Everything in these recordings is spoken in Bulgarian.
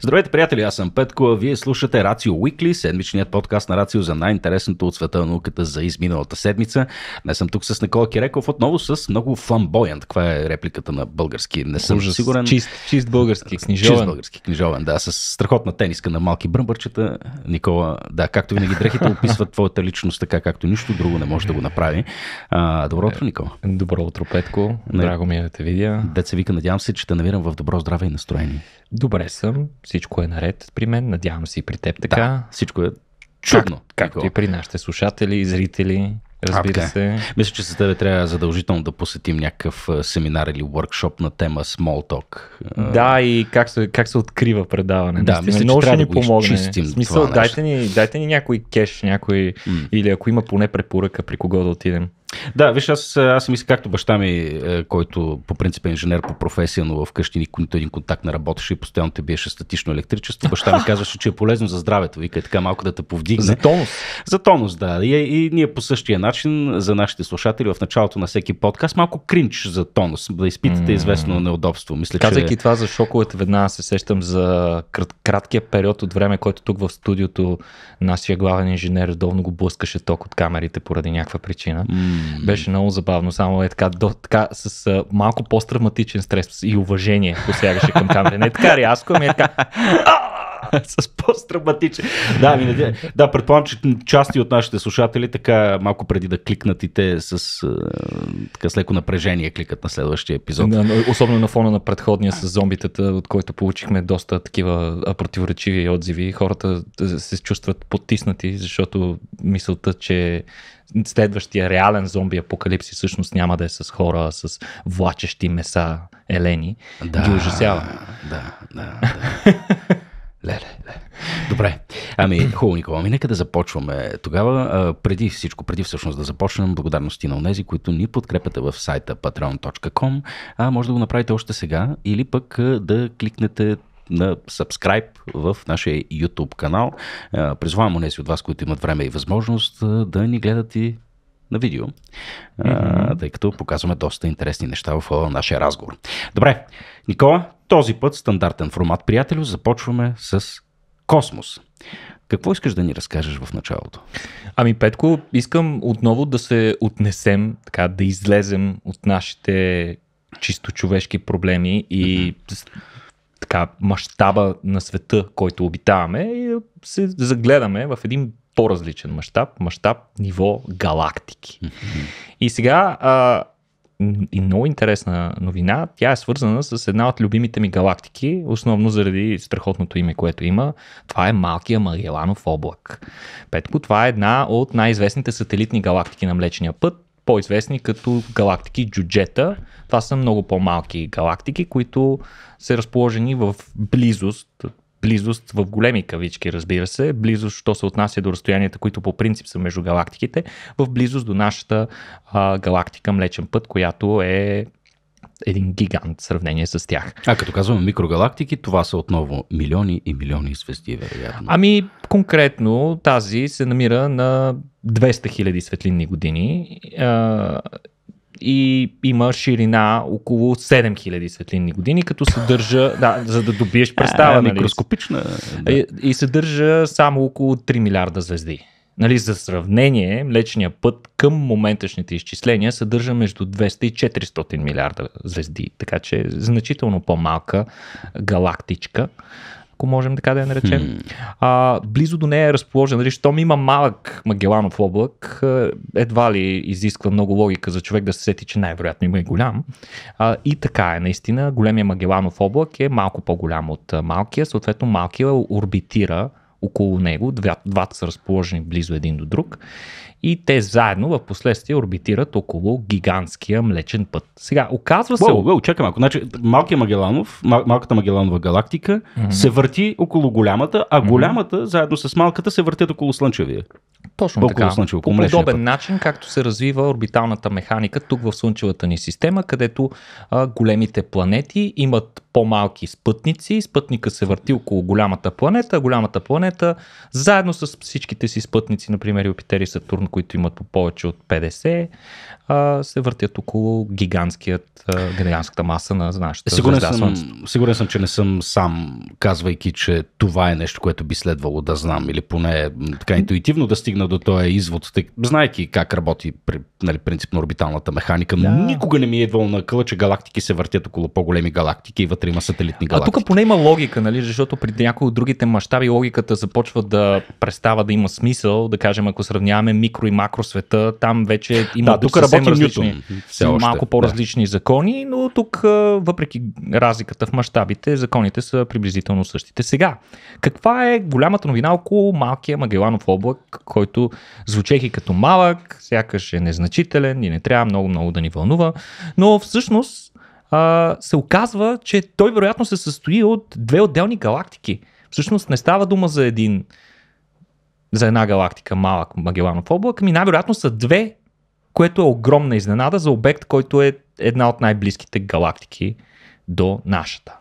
Здравейте, приятели! Аз съм Петко, а вие слушате Рацио Уикли, седмичният подкаст на Рацио за най-интересното от света на науката за изминалата седмица. Днес съм тук с Никола Киреков, отново с много фламбоянт. Каква е репликата на български? Не съм Ужас, сигурен. Чист, чист български, книжовен. Чист български, книжовен, да. С страхотна тениска на малки бръмбърчета. Никола, да, както винаги дрехите описват твоята личност така, както нищо друго не може да го направи. А, добро утро, Никола. Добро утро, Петко. Драго ми е да те видя. Деца вика, надявам се, че те намирам в добро здраве и настроение. Добре съм всичко е наред при мен, надявам се и при теб така. Да, всичко е чудно. Как, както и при нашите слушатели и зрители. Разбира се. Мисля, че с тебе трябва задължително да посетим някакъв семинар или workshop на тема Small Talk. Да, и как се, как се открива предаване. Да, мисля, много ще ни да помогне. В смисъл, дайте ни, дайте ни някой кеш, някой, mm. или ако има поне препоръка при кого да отидем. Да, виж, аз, аз си мисля, както баща ми, е, който по принцип е инженер по професия, но вкъщи нито един контакт не работеше и постоянно те биеше статично електричество, баща ми казваше, че е полезно за здравето. Вика е така малко да те повдигне. За тонус. За тонус, да. И, и ние по същия начин за нашите слушатели в началото на всеки подкаст малко кринч за тонус, да изпитате mm. известно неудобство. Мисля, Казайки че... това за шоковете, веднага се сещам за крат, краткия период от време, който тук в студиото нашия главен инженер редовно го блъскаше ток от камерите поради някаква причина. Mm. Mm. Беше много забавно, само е така, до, така с а, малко по-травматичен стрес и уважение посягаше към камера. Не така рязко, ами е така... с по-страматичен. Да, ми надя... да, предполагам, че части от нашите слушатели така малко преди да кликнат и те с, така, с леко напрежение кликат на следващия епизод. Да, особено на фона на предходния с зомбитата, от който получихме доста такива противоречиви отзиви. Хората се чувстват потиснати, защото мисълта, че следващия реален зомби апокалипсис всъщност няма да е с хора, с влачещи меса, елени, да, ги ужасява. Да, да, да. Леле, ле. Добре. Ами, хубаво, Никола. Ами, нека да започваме. Тогава, преди всичко, преди всъщност да започнем, благодарности на тези, които ни подкрепяте в сайта patreon.com. А може да го направите още сега или пък да кликнете на subscribe в нашия YouTube канал. Призвавам онези от вас, които имат време и възможност да ни гледат и на видео, mm-hmm. а, тъй като показваме доста интересни неща в нашия разговор. Добре, Никола, този път стандартен формат, приятелю, започваме с космос. Какво искаш да ни разкажеш в началото? Ами, Петко, искам отново да се отнесем, така, да излезем от нашите чисто човешки проблеми и така, мащаба на света, който обитаваме и да се загледаме в един по-различен мащаб, мащаб ниво галактики. И сега а, и много интересна новина. Тя е свързана с една от любимите ми галактики, основно заради страхотното име, което има. Това е Малкия Магеланов облак. Петко, това е една от най-известните сателитни галактики на Млечния път по-известни като галактики джуджета. Това са много по-малки галактики, които са разположени в близост, близост в големи кавички, разбира се, близост, що се отнася до разстоянията, които по принцип са между галактиките, в близост до нашата а, галактика Млечен път, която е един гигант в сравнение с тях. А като казваме микрогалактики, това са отново милиони и милиони звезди, вероятно. Ами, конкретно тази се намира на 200 000 светлинни години а, и има ширина около 7000 светлинни години, като съдържа, да, за да добиеш представа, а, е, нали? микроскопична. Да. И, и съдържа само около 3 милиарда звезди. Нали, за сравнение, млечния път към моменташните изчисления съдържа между 200 и 400 милиарда звезди, така че е значително по-малка галактичка ако можем така да я наречем. Hmm. А, близо до нея е разположен. Нали, щом има малък Магеланов облак, е, едва ли изисква много логика за човек да се сети, че най-вероятно има и голям. А, и така е, наистина. Големия Магеланов облак е малко по-голям от малкия. Съответно, малкия орбитира около него. Двата са разположени близо един до друг. И те заедно в последствие орбитират около гигантския млечен път. Сега, оказва се. Уау, уау, чакай малко. Значи, малкият Магеланов, мал, малката Магеланова галактика mm-hmm. се върти около голямата, а голямата mm-hmm. заедно с малката се въртят около Слънчевия. Точно около така. Слънчево, по подобен път. начин, както се развива орбиталната механика тук в Слънчевата ни система, където а, големите планети имат по-малки спътници. Спътника се върти около голямата планета. Голямата планета, заедно с всичките си спътници, например Юпитер и Сатурн, които имат по повече от 50, се въртят около гигантският, гигантската маса на нашата сигурен звезда съм, Сигурен съм, че не съм сам, казвайки, че това е нещо, което би следвало да знам или поне така интуитивно да стигна до този извод, знайки как работи нали, принципно орбиталната механика. Да. Никога не ми е идвало на къла, че галактики се въртят около по-големи галактики и вътре Венера има сателитни галактики. А тук поне има логика, нали? защото при някои от другите мащаби логиката започва да престава да има смисъл, да кажем, ако сравняваме микро и макро света, там вече има да, тук съвсем различни, още. малко по-различни да. закони, но тук, въпреки разликата в мащабите, законите са приблизително същите. Сега, каква е голямата новина около малкия Магеланов облак, който звучехи като малък, сякаш е незначителен и не трябва много-много да ни вълнува, но всъщност а, се оказва, че той вероятно се състои от две отделни галактики. Всъщност не става дума за един за една галактика малък Магеланов облак, ми най-вероятно са две, което е огромна изненада за обект, който е една от най-близките галактики до нашата.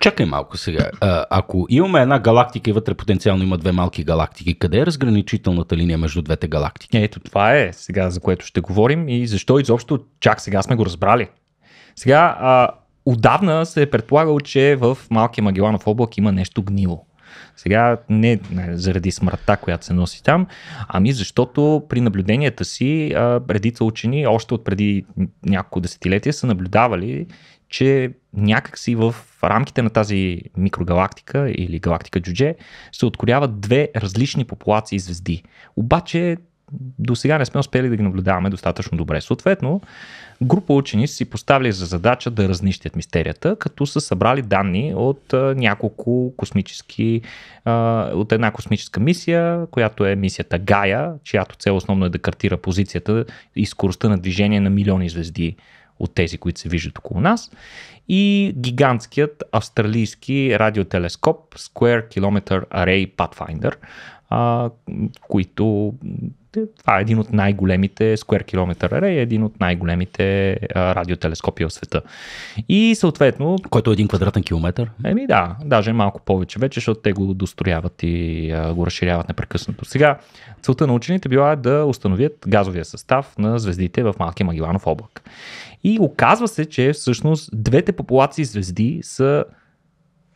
Чакай малко сега. А, ако имаме една галактика и вътре потенциално има две малки галактики, къде е разграничителната линия между двете галактики? Ето това е сега, за което ще говорим и защо изобщо чак сега сме го разбрали. Сега, а, отдавна се е предполагал, че в Малкия Магеланов облак има нещо гнило. Сега не, не заради смъртта, която се носи там, ами защото при наблюденията си а, редица учени още от преди няколко десетилетия са наблюдавали, че някакси в рамките на тази микрогалактика или галактика Джудже се откоряват две различни популации звезди. Обаче до сега не сме успели да ги наблюдаваме достатъчно добре. Съответно, група учени си поставили за задача да разнищят мистерията, като са събрали данни от няколко космически, от една космическа мисия, която е мисията Гая, чиято цел основно е да картира позицията и скоростта на движение на милиони звезди от тези, които се виждат около нас, и гигантският австралийски радиотелескоп Square Kilometer Array Pathfinder, които това е един от най-големите Square Kilometer Array, е един от най-големите а, радиотелескопи в света. И съответно... Който е един квадратен километър? Еми да, даже малко повече вече, защото те го дострояват и а, го разширяват непрекъснато. Сега, целта на учените била е да установят газовия състав на звездите в Малкия Магиланов облак. И оказва се, че всъщност двете популации звезди са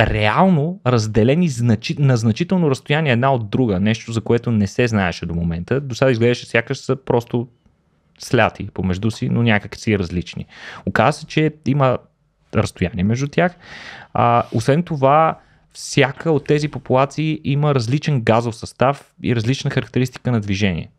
реално разделени значи, на значително разстояние една от друга, нещо за което не се знаеше до момента. До сега изглеждаше сякаш са просто сляти помежду си, но някак си различни. Оказва се, че има разстояние между тях. А, освен това, всяка от тези популации има различен газов състав и различна характеристика на движение,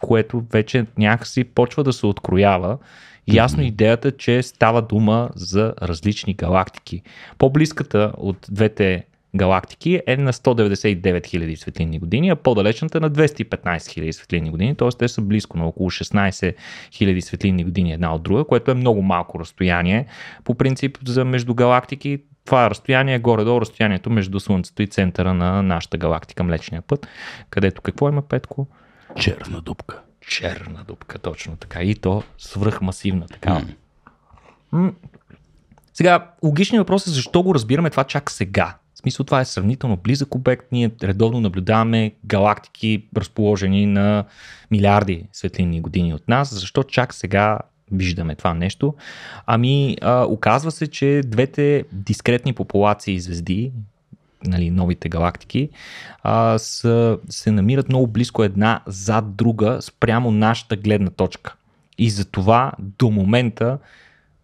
което вече някакси почва да се откроява Ясно е идеята, че става дума за различни галактики. По-близката от двете галактики е на 199 000 светлинни години, а по-далечната на 215 000 светлинни години, т.е. те са близко на около 16 000 светлинни години една от друга, което е много малко разстояние. По принцип за между галактики това разстояние е горе-долу разстоянието между Слънцето и центъра на нашата галактика, Млечния път, където какво има, Петко? Черна дупка черна дупка, точно така. И то свръхмасивна така. Mm. Сега, логичният въпрос е защо го разбираме това чак сега. В смисъл това е сравнително близък обект. Ние редовно наблюдаваме галактики, разположени на милиарди светлинни години от нас. Защо чак сега виждаме това нещо? Ами, а, оказва се, че двете дискретни популации звезди, нали, новите галактики, а, са, се намират много близко една зад друга спрямо нашата гледна точка. И затова до момента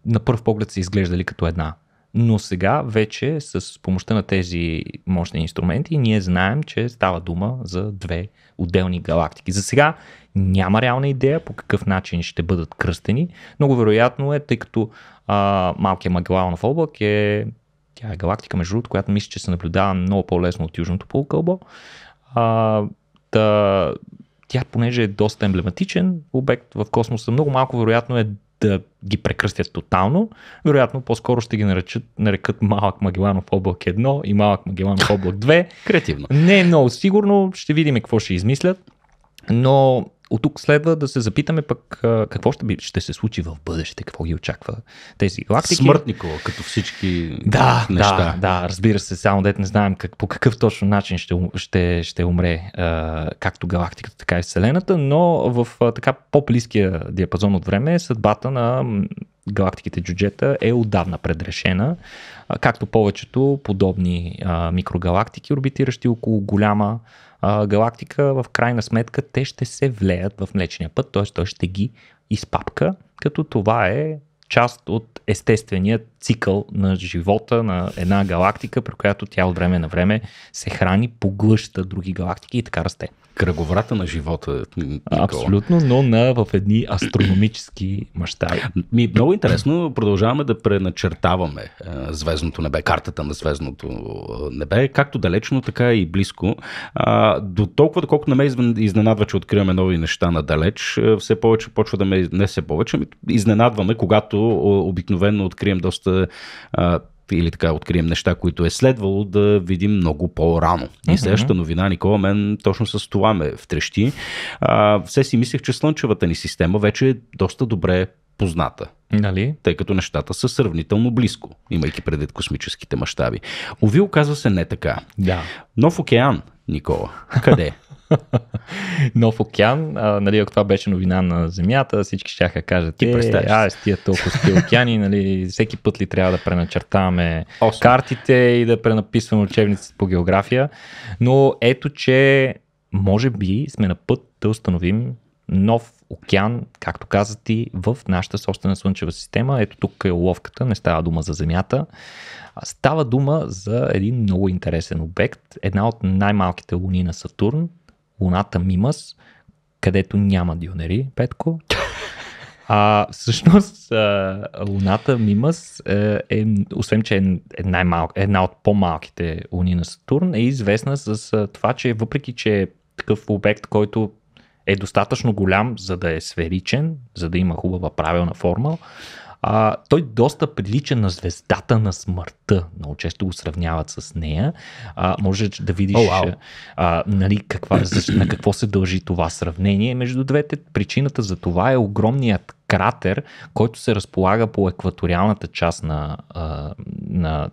на първ поглед са изглеждали като една. Но сега вече с помощта на тези мощни инструменти ние знаем, че става дума за две отделни галактики. За сега няма реална идея по какъв начин ще бъдат кръстени. Много вероятно е, тъй като а, малкият Магеланов облак е тя е галактика, между другото, която мисля, че се наблюдава много по-лесно от Южното полукълбо. А, та, тя, понеже е доста емблематичен обект в космоса, много малко вероятно е да ги прекръстят тотално. Вероятно, по-скоро ще ги наречат, нарекат малък Магеланов облак 1 и малък Магеланов облак 2. Креативно. Не е много сигурно, ще видим какво ще измислят. Но от тук следва да се запитаме пък какво ще, би, ще се случи в бъдеще, какво ги очаква тези галактики. Смъртникова, като всички да, неща. Да, да, разбира се, само дете не знаем как, по какъв точно начин ще, ще, ще умре както галактиката, така и Вселената, но в така по-близкия диапазон от време съдбата на галактиките джуджета е отдавна предрешена, както повечето подобни микрогалактики, орбитиращи около голяма а, галактика, в крайна сметка те ще се влеят в Млечния път, т.е. той ще ги изпапка, като това е част от естествения цикъл на живота на една галактика, при която тя от време на време се храни, поглъща други галактики и така расте кръговрата на живота. Никола. Абсолютно, но на, в едни астрономически мащаби. Много интересно, продължаваме да преначертаваме е, звездното небе, картата на звездното е, небе, както далечно, така и близко. А, до толкова, доколкото не ме изненадва, че откриваме нови неща надалеч, е, все повече почва да ме, не все повече, ами изненадваме, когато обикновено открием доста а, или така открием неща, които е следвало да видим много по-рано. И следващата новина, Никола, мен точно с това ме втрещи. А, все си мислех, че слънчевата ни система вече е доста добре позната. Нали? Тъй като нещата са сравнително близко, имайки предвид космическите мащаби. Ови, оказва се не така. Да. Нов океан, Никола. Къде? нов океан. А, нали, ако това беше новина на Земята, всички ще кажат, ти е, представяш, тия толкова сте океани, нали, всеки път ли трябва да преначертаваме awesome. картите и да пренаписваме учебниците по география. Но ето, че може би сме на път да установим нов океан, както каза ти, в нашата собствена слънчева система. Ето тук е уловката, не става дума за Земята. Става дума за един много интересен обект, една от най-малките луни на Сатурн, луната Мимас, където няма дюнери, Петко. А всъщност а, луната Мимас е, е освен че е, е една от по-малките луни на Сатурн, е известна с а, това, че въпреки, че е такъв обект, който е достатъчно голям, за да е сферичен, за да има хубава правилна форма, а, той доста прилича на звездата на смъртта. Много често го сравняват с нея. А, можеш да видиш oh, wow. а, нали, каква, на какво се дължи това сравнение между двете. Причината за това е огромният кратер, който се разполага по екваториалната част на, а, на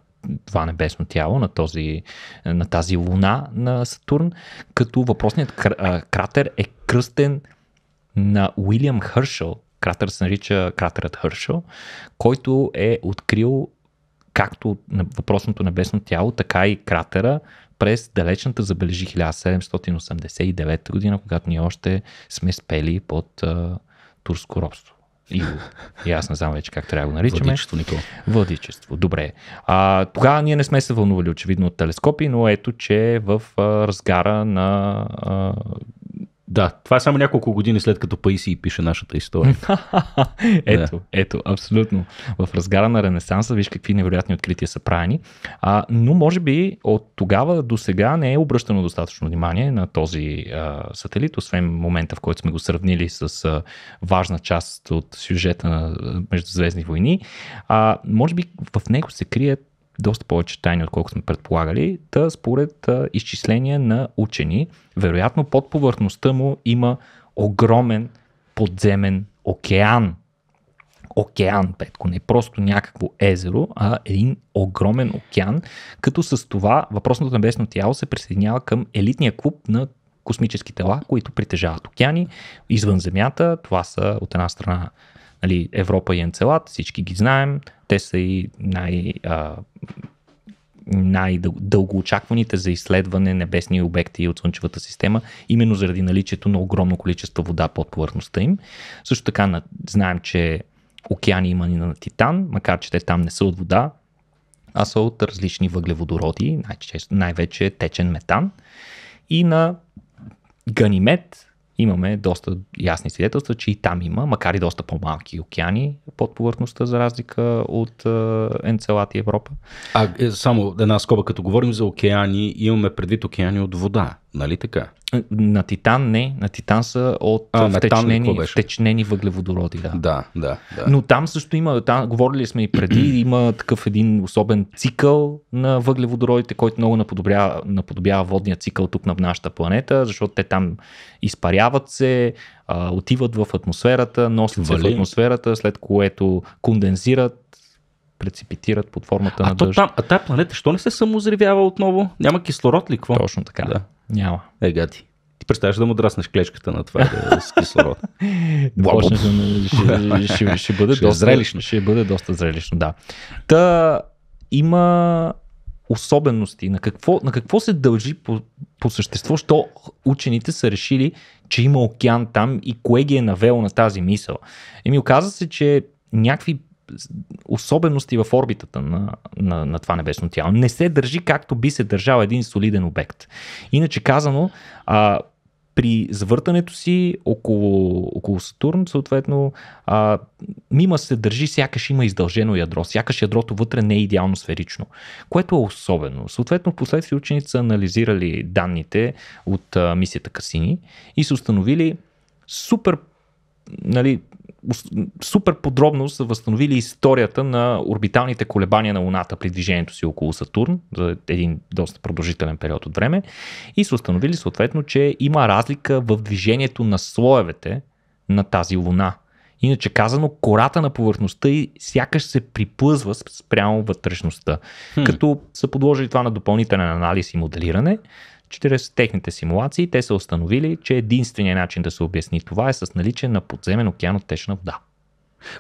това небесно тяло, на, този, на тази луна на Сатурн, като въпросният кратер е кръстен на Уилям Хършел, кратер се нарича кратерът Хършел, който е открил както въпросното небесно тяло, така и кратера през далечната забележи 1789 година, когато ние още сме спели под а, турско робство. И, и аз не знам вече как трябва да го наричаме. Владичество, Никол. Владичество, добре. А, тогава ние не сме се вълнували очевидно от телескопи, но ето, че е в а, разгара на а, да, това е само няколко години след като Паиси и пише нашата история. ето, да. ето, абсолютно. В разгара на Ренесанса, виж какви невероятни открития са правени. А, но може би от тогава до сега не е обръщано достатъчно внимание на този а, сателит, освен момента, в който сме го сравнили с а, важна част от сюжета на Междузвездни войни. А, може би в него се крият доста повече тайни, отколкото сме предполагали. Та според а, изчисления на учени, вероятно под повърхността му има огромен подземен океан. Океан, Петко, не просто някакво езеро, а един огромен океан, като с това въпросното небесно тяло се присъединява към елитния клуб на космически тела, които притежават океани извън Земята. Това са от една страна Нали, Европа и е Енцелад, всички ги знаем, те са и най- а, най-дългоочакваните за изследване небесни обекти от Слънчевата система, именно заради наличието на огромно количество вода под повърхността им. Също така знаем, че океани има и на Титан, макар че те там не са от вода, а са от различни въглеводороди, най-вече течен метан. И на Ганимед имаме доста ясни свидетелства, че и там има, макар и доста по-малки океани под повърхността, за разлика от Енцелат и Европа. А е, само една скоба, като говорим за океани, имаме предвид океани от вода нали така? Е, на Титан не, на Титан са от а, втечнени, втечнени въглеводороди. Да. да, да, да. Но там също има, там, говорили сме и преди, има такъв един особен цикъл на въглеводородите, който много наподобява, наподобява водния цикъл тук на нашата планета, защото те там изпаряват се, а, отиват в атмосферата, носят Вали. се в атмосферата, след което кондензират прецепитират под формата а на дъжд. Там, а тази планета, що не се самозривява отново? Няма кислород ли какво? Точно така. Да. Няма. Е, Гати. Ти представяш да му драснеш клечката на това с кислород. Почнеш, ще, ще, ще, бъде ще е доста, зрелищно. Ще бъде доста зрелищно, да. Та има особености, на какво, на какво се дължи по, по същество, що учените са решили, че има океан там и кое ги е навело на тази мисъл. Еми, оказа се, че някакви особености в орбитата на, на, на това небесно тяло. Не се държи както би се държал един солиден обект. Иначе казано, а, при завъртането си около, около Сатурн, съответно, а, мима се държи, сякаш има издължено ядро, сякаш ядрото вътре не е идеално сферично, което е особено. Съответно, в последствие ученици са анализирали данните от а, мисията Касини и са установили супер нали, супер подробно са възстановили историята на орбиталните колебания на Луната при движението си около Сатурн за един доста продължителен период от време и са установили съответно, че има разлика в движението на слоевете на тази Луна. Иначе казано, кората на повърхността и сякаш се приплъзва спрямо вътрешността. Хм. Като са подложили това на допълнителен анализ и моделиране, чрез техните симулации те са установили, че единственият начин да се обясни това е с наличие на подземен океан от течна вода.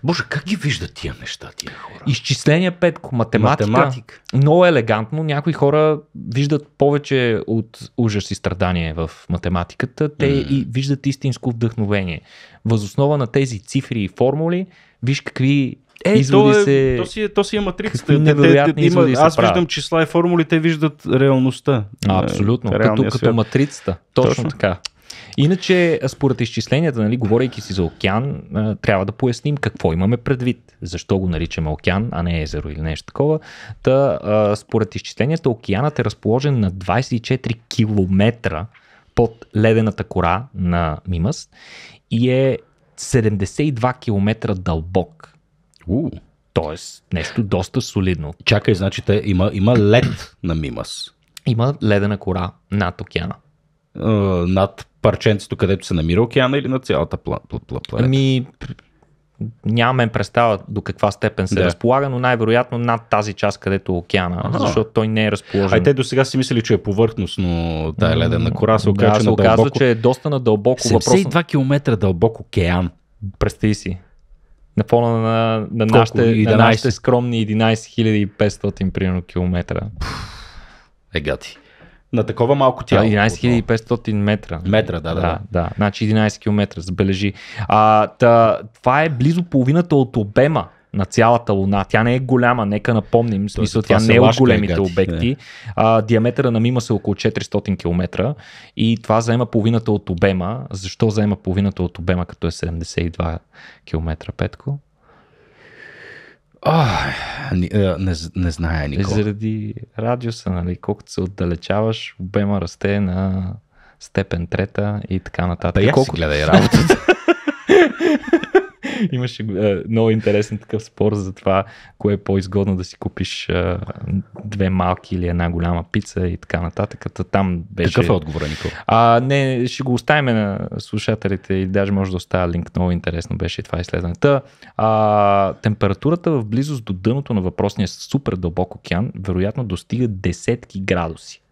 Боже, как ги виждат тия неща, тия хора? Изчисления петко, математика. Математик. Много елегантно. Някои хора виждат повече от ужас и страдание в математиката. Те mm. и виждат истинско вдъхновение. Възоснова на тези цифри и формули, виж какви е, то, е, се... то, си е, то си е матрицата. Те, те, те, има, аз правят. виждам числа и формули, те виждат реалността. А, абсолютно, е, като, като матрицата. Точно, Точно така. Иначе, според изчисленията, нали, говорейки си за океан, трябва да поясним какво имаме предвид. Защо го наричаме океан, а не езеро или нещо такова. Та, според изчисленията, океанът е разположен на 24 км под ледената кора на Мимас и е 72 км дълбок. Uh. Тоест, нещо доста солидно. Чакай, значи те, има, има лед на Мимас. Има ледена кора над океана. Uh, над парченцето, където се намира океана или на цялата пла, пла, пла, планета? Ами, нямаме представа до каква степен се да. разполага, но най-вероятно над тази част, където е океана, А-а. защото той не е разположен. А те до сега си мислили, че е повърхностно тая ледена кора, се оказа, да, е се оказа, дълбоко... че е доста надълбоко. 72 км дълбок океан. Представи си на фона на, на, нашите, на нашите скромни 11 500 примерно километра. Егати. На такова малко тяло. 11 500 метра. Метра, да, да. да, да. Значи 11 км, забележи. А, та, това е близо половината от обема на цялата Луна. Тя не е голяма, нека напомним, в смисъл тя не е от големите гади, обекти. А, диаметъра на Мима са около 400 км и това заема половината от обема. Защо заема половината от обема, като е 72 км, Петко? О, не, не, не зная е, никога. Заради радиуса, нали, колкото се отдалечаваш, обема расте на степен трета и така нататък. Да, Колко... гледай работата. Имаше много интересен такъв спор за това, кое е по-изгодно да си купиш две малки или една голяма пица и така нататък. Та там беше... Какъв е отговорът, А, не, ще го оставим на слушателите и даже може да оставя линк. Много интересно беше и това изследване. Та, а, температурата в близост до дъното на въпросния супер дълбок океан вероятно достига десетки градуси.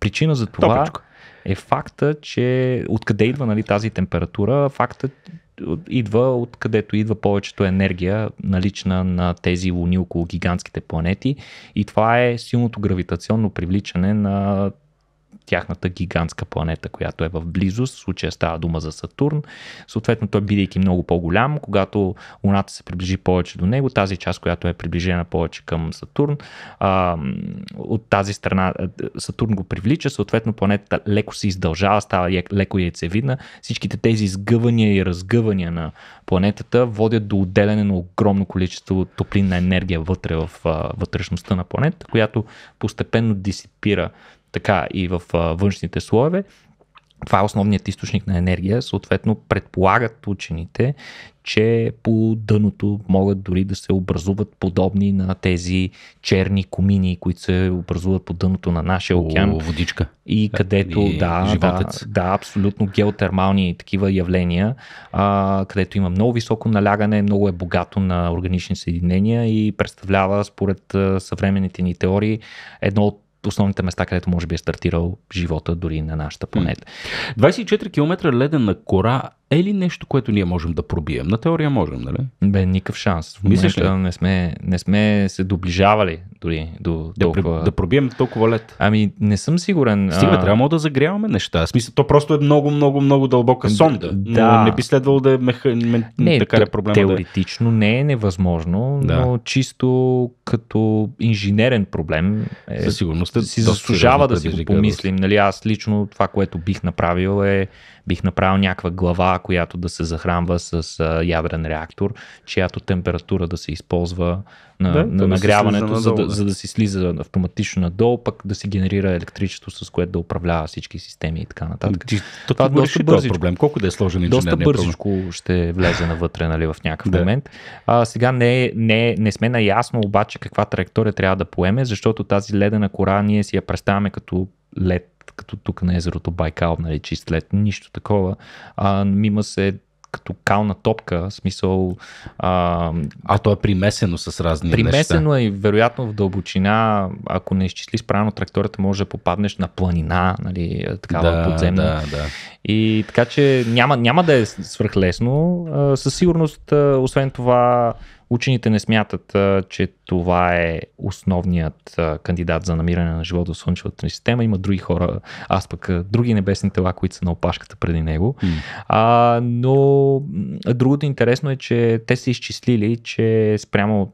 Причина за това Топичко. е факта, че откъде идва нали, тази температура, факта, идва от където идва повечето енергия налична на тези луни около гигантските планети и това е силното гравитационно привличане на тяхната гигантска планета, която е в близост. В случая става дума за Сатурн. Съответно, той бидейки много по-голям, когато Луната се приближи повече до него, тази част, която е приближена повече към Сатурн, а, от тази страна Сатурн го привлича, съответно планетата леко се издължава, става леко яйцевидна. Всичките тези изгъвания и разгъвания на планетата водят до отделяне на огромно количество топлинна енергия вътре в вътрешността на планетата, която постепенно дисипира така и в външните слоеве, това е основният източник на енергия. Съответно, предполагат учените, че по дъното могат дори да се образуват подобни на тези черни комини, които се образуват по дъното на нашия океан. О, водичка. И е, където, и да, да, да, абсолютно геотермални такива явления, а, където има много високо налягане, много е богато на органични съединения и представлява, според съвременните ни теории, едно от основните места, където може би е стартирал живота дори на нашата планета. 24 км на кора е ли нещо, което ние можем да пробием? На теория можем, нали? Бе, никакъв шанс. В Мислиш ли? Не сме, не сме се доближавали дори до да, толкова... Да пробием толкова лед. Ами, не съм сигурен. Стига, а... трябва да загряваме неща. В смисъл, то просто е много, много, много дълбока сонда. Да. Но не би следвало да е меха... не, така е проблема. Теоретично да не е невъзможно, да. но чисто като инженерен проблем е, Със сигурност е си заслужава да си го помислим. Нали, аз лично това, което бих направил е бих направил някаква глава, която да се захранва с а, ядрен реактор, чиято температура да се използва на, да, на да нагряването, за, да, за да си слиза автоматично надолу, пък да се генерира електричество, с което да управлява всички системи и така нататък. Ти, то, това това доста бързичко, проблем. Колко да е сложен Доста бързичко проблем. ще влезе навътре нали, в някакъв да. момент. А, сега не, не, не сме наясно обаче каква траектория трябва да поеме, защото тази ледена кора ние си я представяме като лед като тук на езерото Байкал, нали, чист лед, нищо такова. А, мима се като кална топка, смисъл... А, а то е примесено с разни Примесено неща. е и вероятно в дълбочина, ако не изчислиш правилно тракторията, може да попаднеш на планина, нали, такава да, подземна. Да, да. И така че няма, няма да е свръхлесно. А, със сигурност, а, освен това, Учените не смятат, че това е основният кандидат за намиране на живота в Слънчевата ни система. Има други хора, аз пък други небесни тела, които са на опашката преди него. Mm. А, но другото интересно е, че те са изчислили, че спрямо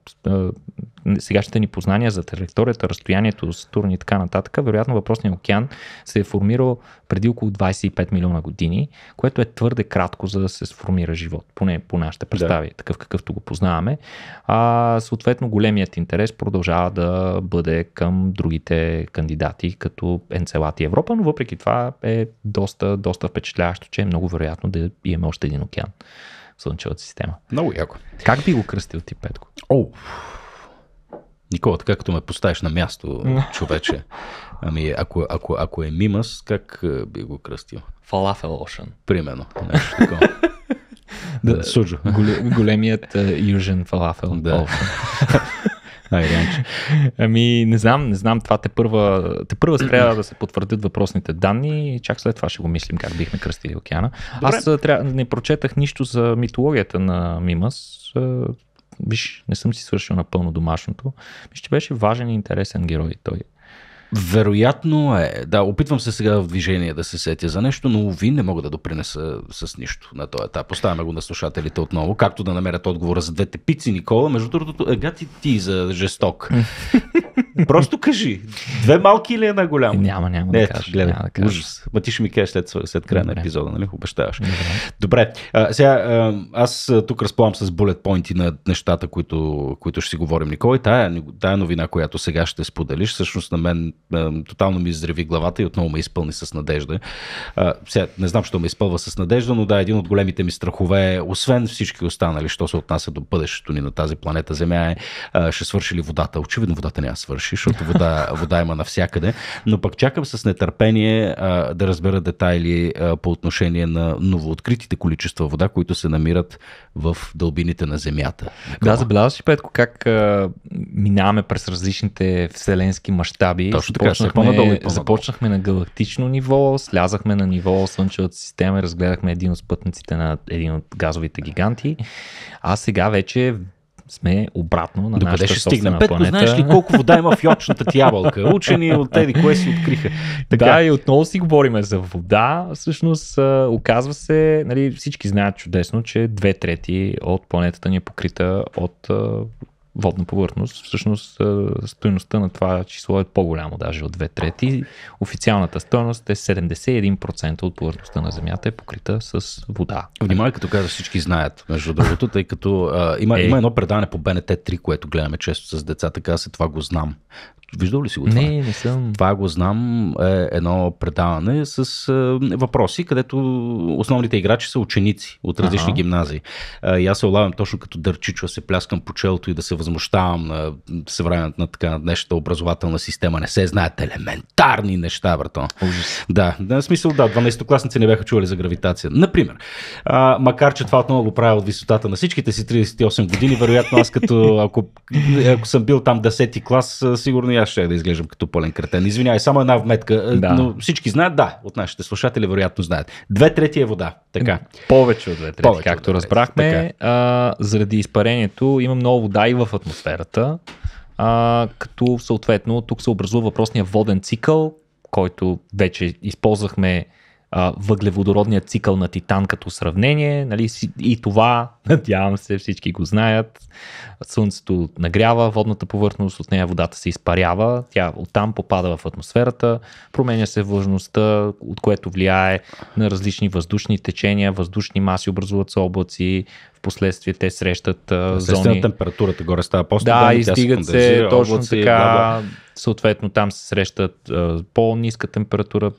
сегашните ни познания за траекторията, разстоянието, Сатурн и така нататък, вероятно въпросният океан се е формирал преди около 25 милиона години, което е твърде кратко за да се сформира живот, поне по нашите представи, да. такъв какъвто го познаваме. А, съответно, големият интерес продължава да бъде към другите кандидати, като Енцелат и Европа, но въпреки това е доста, доста впечатляващо, че е много вероятно да имаме още един океан в Слънчевата система. Много яко. Как би го кръстил ти, Петко? Оу, oh. Никола, така като ме поставиш на място, човече, ами ако, ако, ако е Мимас, как е, би го кръстил? Фалафел Ошен. Примерно, нещо такова. да, суджо. Голем, големият е, южен фалафел. Да. ами, не знам, не знам, това те първа, те първа трябва да се потвърдят въпросните данни и чак след това ще го мислим как бихме кръстили океана. Добре. Аз е, не прочетах нищо за митологията на Мимас виж, не съм си свършил напълно домашното. Виж, че беше важен и интересен герой той. Вероятно е. Да, опитвам се сега в движение да се сетя за нещо, но ви не мога да допринеса с нищо на този етап. Поставяме го на слушателите отново, както да намерят отговора за двете пици, Никола. Между другото, агати е, ти за жесток. Просто кажи, две малки или една голяма? Е, няма, няма Не, да кажа. Гледай, няма да кажа. Ужас. Ма ти ще ми кажеш след, след края Добре. на епизода, нали? Обещаваш. Добре. Добре. А, сега, аз тук разполагам с bullet поинти на нещата, които, които ще си говорим, Никола. И тая, тая новина, която сега ще споделиш, всъщност на мен тотално ми изреви главата и отново ме изпълни с надежда. А, сега, не знам, що ме изпълва с надежда, но да, един от големите ми страхове, освен всички останали, що се отнася до бъдещето ни на тази планета Земя, е а, ще свърши ли водата. Очевидно водата няма свърши, защото вода, вода има навсякъде, но пък чакам с нетърпение а, да разбера детайли а, по отношение на новооткритите количества вода, които се намират в дълбините на Земята. Да, забелязваш, Петко, как а, минаваме през различните вселенски мащаби. Точно така, започнахме, по започнахме на галактично ниво, слязахме на ниво Слънчевата система, разгледахме един от спътниците на един от газовите гиганти, а сега вече сме обратно на Докъде ще планета. Петко, знаеш ли колко вода има в йочната ябълка? Учени от тези, кое си откриха. Така. Да, и отново си говориме за вода. Всъщност, оказва се, нали, всички знаят чудесно, че две трети от планетата ни е покрита от водна повърхност, всъщност стоеността на това число е по-голямо даже от две трети. Официалната стоеност е 71% от повърхността на Земята е покрита с вода. Внимавай, като казва, всички знаят, между другото, тъй като а, има, е... има едно предаване по БНТ 3, което гледаме често с деца, така се това го знам. Виждал ли си го това? Не, не съм. Това го знам. Е едно предаване с е, въпроси, където основните играчи са ученици от различни ага. гимназии. Е, и аз се улавям точно като дърчичо, се пляскам по челото и да се възмущавам на съвременната на така днешната образователна система. Не се знаят елементарни неща, брато. Да, на смисъл, да, 12-класници не бяха чували за гравитация. Например, а, макар че това отново го правя от висотата на всичките си 38 години, вероятно аз като, ако, ако съм бил там 10 клас, сигурно и аз ще да изглеждам като пълен кретен. Извинявай, само една вметка. Е, да. Но всички знаят, да, от нашите слушатели вероятно знаят. Две трети е вода. Така. Повече от две трети, Повече както две разбрахме. А, заради изпарението има много вода и в атмосферата. А, като съответно тук се образува въпросния воден цикъл, който вече използвахме а, въглеводородният цикъл на Титан като сравнение. Нали? И това, надявам се, всички го знаят. Слънцето нагрява водната повърхност, от нея водата се изпарява, тя оттам попада в атмосферата, променя се влажността, от което влияе на различни въздушни течения, въздушни маси образуват се облаци, в последствие те срещат Естествено, зони. температурата горе става по-студена. Да, и стигат се, точно облаци, така. Бла, бла Съответно, там се срещат по-ниска температура,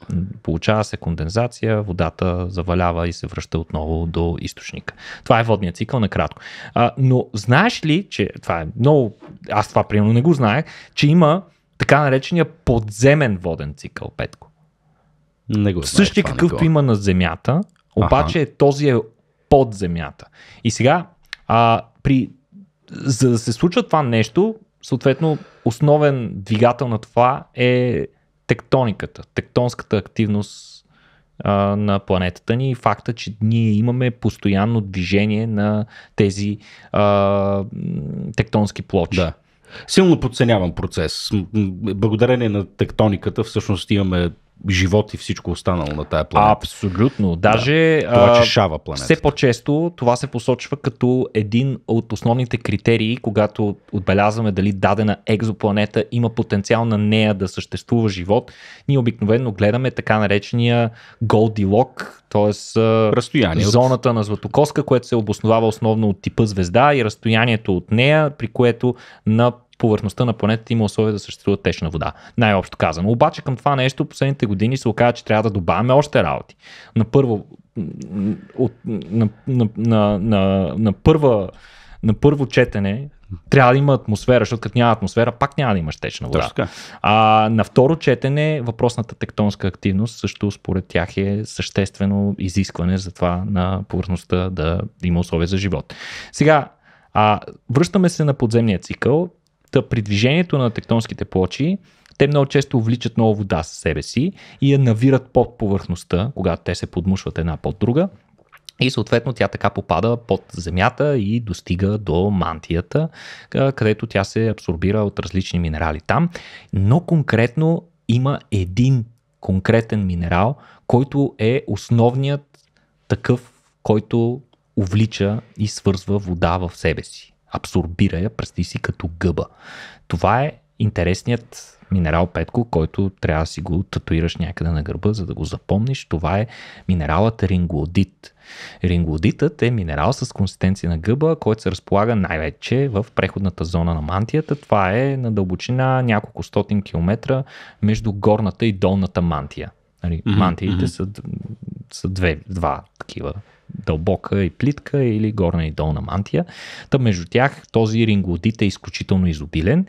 получава се кондензация, водата завалява и се връща отново до източника. Това е водният цикъл, накратко. А, но знаеш ли, че това е много. Аз това примерно не го знаех, че има така наречения подземен воден цикъл, Петко. Не го знаеш, Същия какъвто има на Земята, обаче ага. този е под Земята. И сега, а, при, за да се случва това нещо, Съответно, основен двигател на това е тектониката, тектонската активност а, на планетата ни и факта, че ние имаме постоянно движение на тези а, тектонски плочи. Да. Силно подценявам процес. Благодарение на тектониката всъщност имаме живот и всичко останало на тая планета. Абсолютно. Даже да, това, че шава планета. Все по-често това се посочва като един от основните критерии, когато отбелязваме дали дадена екзопланета има потенциал на нея да съществува живот. Ние обикновено гледаме така наречения Goldilock, т.е. Разстояние зоната от... на Златокоска, което се обосновава основно от типа звезда и разстоянието от нея, при което на повърхността на планетата има условия да съществува течна вода. Най-общо казано. Обаче към това нещо последните години се оказа, че трябва да добавяме още работи. На първо, от, на, на, на, на, на първа на първо четене трябва да има атмосфера, защото като няма атмосфера, пак няма да имаш течна вода. Точно. А, на второ четене въпросната тектонска активност също според тях е съществено изискване за това на повърхността да има условия за живот. Сега, а, връщаме се на подземния цикъл. Та при движението на тектонските плочи, те много често увличат много вода със себе си и я навират под повърхността, когато те се подмушват една под друга. И съответно тя така попада под земята и достига до мантията, където тя се абсорбира от различни минерали там. Но конкретно има един конкретен минерал, който е основният такъв, който увлича и свързва вода в себе си абсорбира я, пръсти си като гъба. Това е интересният минерал Петко, който трябва да си го татуираш някъде на гърба, за да го запомниш. Това е минералът ринглодит. Ринглодитът е минерал с консистенция на гъба, който се разполага най-вече в преходната зона на мантията. Това е на дълбочина няколко стотин километра между горната и долната мантия. Нали, mm-hmm, мантиите mm-hmm. са, са две, два такива. Дълбока и плитка или горна и долна мантия. Та между тях този ринглодит е изключително изобилен.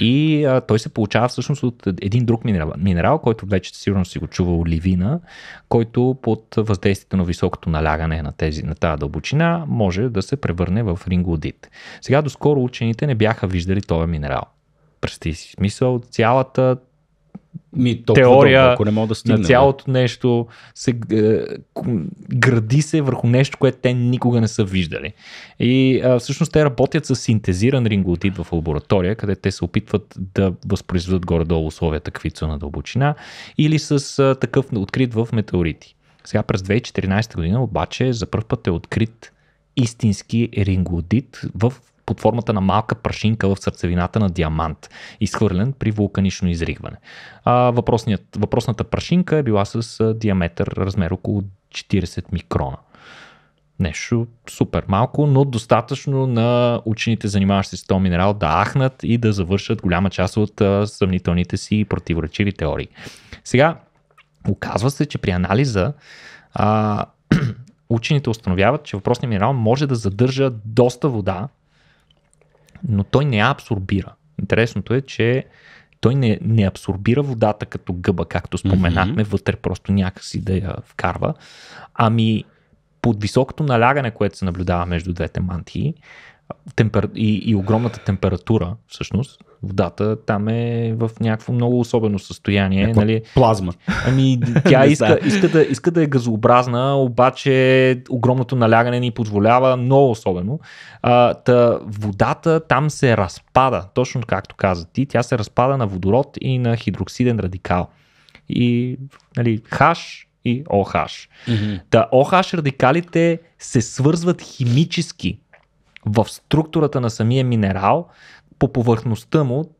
И а, той се получава всъщност от е, един друг минерал, минерал, който вече сигурно си го чувал ливина, който под въздействието на високото налягане на, тези, на тази дълбочина може да се превърне в ринглодит. Сега доскоро учените не бяха виждали този минерал. Представи си смисъл, цялата ми, теория дълго, ако не мога да стигна, на цялото да. нещо, се, е, гради се върху нещо, което те никога не са виждали. И е, всъщност те работят с синтезиран ринглотит в лаборатория, къде те се опитват да възпроизведат горе-долу условията, каквито са на дълбочина, или с е, такъв открит в метеорити. Сега през 2014 година обаче за първ път е открит истински ринглодит в под формата на малка прашинка в сърцевината на диамант, изхвърлен при вулканично изригване. А, въпросната прашинка е била с диаметър размер около 40 микрона нещо супер малко, но достатъчно на учените, занимаващи се с този минерал, да ахнат и да завършат голяма част от съмнителните си противоречиви теории. Сега, оказва се, че при анализа а, учените установяват, че въпросният минерал може да задържа доста вода но той не я абсорбира. Интересното е, че той не, не абсорбира водата като гъба, както споменахме, mm-hmm. вътре просто някакси да я вкарва. Ами под високото налягане, което се наблюдава между двете мантии темпер... и, и огромната температура, всъщност, водата там е в някакво много особено състояние. нали? Плазма. Ами, тя иска, иска, да, иска да е газообразна, обаче огромното налягане ни позволява много особено. А, та водата там се разпада, точно както каза ти, тя се разпада на водород и на хидроксиден радикал. И нали, хаш и ОХ. Mm-hmm. Та ОХ радикалите се свързват химически в структурата на самия минерал, по повърхността му,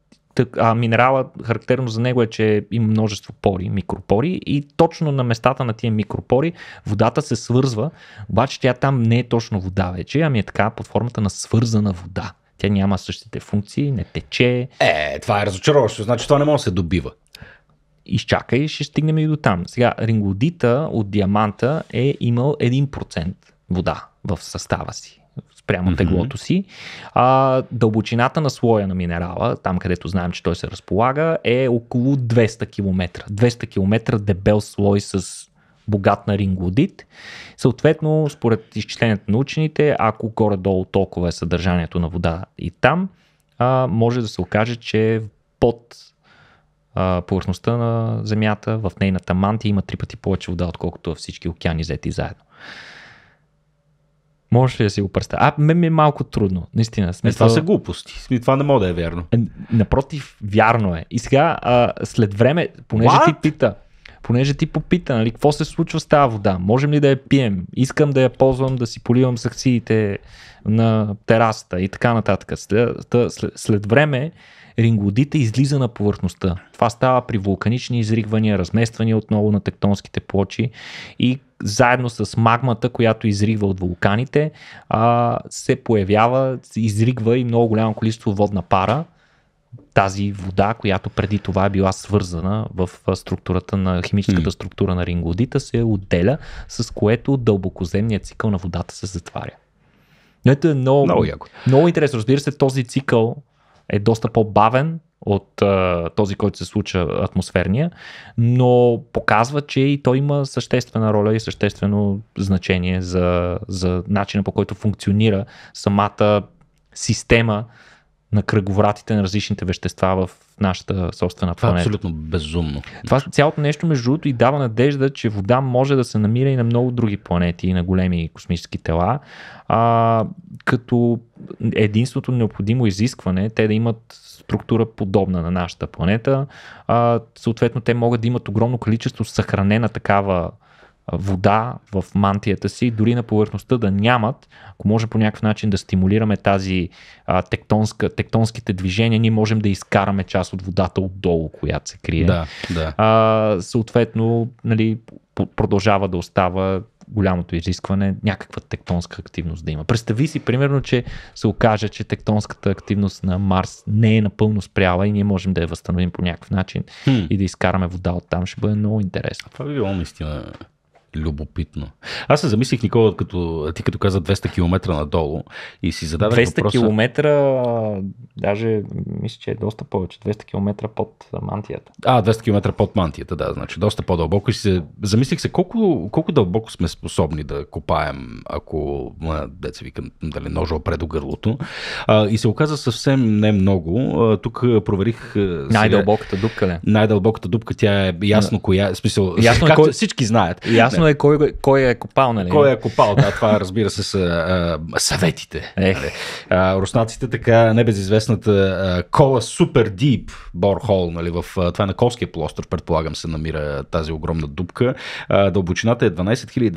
а минерала характерно за него е, че има множество пори, микропори и точно на местата на тия микропори водата се свързва, обаче тя там не е точно вода вече, ами е така под формата на свързана вода. Тя няма същите функции, не тече. Е, това е разочароващо, значи това не може да се добива. Изчакай, ще стигнем и до там. Сега, рингодита от диаманта е имал 1% вода в състава си спрямо mm-hmm. теглото си. А, дълбочината на слоя на минерала, там където знаем, че той се разполага, е около 200 км. 200 км дебел слой с богат на ринглодит. Съответно, според изчисленията на учените, ако горе-долу толкова е съдържанието на вода и там, а, може да се окаже, че под а, повърхността на Земята, в нейната мантия има три пъти повече вода, отколкото във всички океани взети заедно. Можеш ли да си го представя? А, ме ми е малко трудно, наистина. Смисъл... Е, това са глупости. Това не мога да е вярно. Напротив, вярно е. И сега, а, след време, понеже What? ти пита, понеже ти попита, нали, какво се случва с тази вода, можем ли да я пием, искам да я ползвам, да си поливам саксиите на терасата и така нататък. След, след, след време, рингодита излиза на повърхността. Това става при вулканични изригвания, размествания отново на тектонските плочи и заедно с магмата, която изригва от вулканите, а, се появява, изригва и много голямо количество водна пара, тази вода, която преди това е била свързана в структурата на химическата структура на рингодита, се отделя, с което дълбокоземният цикъл на водата се затваря. Но ето е много, много, яко. много интересно. Разбира се, този цикъл е доста по-бавен от а, този, който се случва атмосферния, но показва, че и той има съществена роля и съществено значение за, за начина по който функционира самата система на кръговратите на различните вещества в нашата собствена планета. Това е абсолютно безумно. Това е цялото нещо, между другото, и дава надежда, че вода може да се намира и на много други планети, и на големи космически тела, а, като единството необходимо изискване е те да имат структура подобна на нашата планета. А, съответно, те могат да имат огромно количество съхранена такава вода в мантията си, дори на повърхността да нямат, ако може по някакъв начин да стимулираме тази а, тектонска, тектонските движения, ние можем да изкараме част от водата отдолу, която се крие. Да, да. А, съответно, нали, продължава да остава голямото изискване някаква тектонска активност да има. Представи си, примерно, че се окаже, че тектонската активност на Марс не е напълно спряла и ние можем да я възстановим по някакъв начин хм. и да изкараме вода от там. Ще бъде много интересно. Това би било наистина Любопитно. Аз се замислих, Никола, като, ти като каза 200 км надолу и си зададах 200 въпроса... 200 км, даже мисля, че е доста повече. 200 км под мантията. А, 200 км под мантията, да, значи доста по-дълбоко. И се, замислих се колко, колко дълбоко сме способни да копаем, ако, деца викам, дали ножа опре до гърлото. А, и се оказа съвсем не много. А, тук проверих... Сега... Най-дълбоката дупка, не? Най-дълбоката дупка, тя е ясно коя... Смисъл, ясно, е както, кой... всички знаят. Ясно Важно е кой, е, кой е копал, нали? Кой е копал, да, това разбира се са а, съветите. Нали? А, руснаците така небезизвестната а, кола Супер Дип Борхол, нали, в, а, това е на Колския полуостров, предполагам се намира тази огромна дупка. А, дълбочината е 12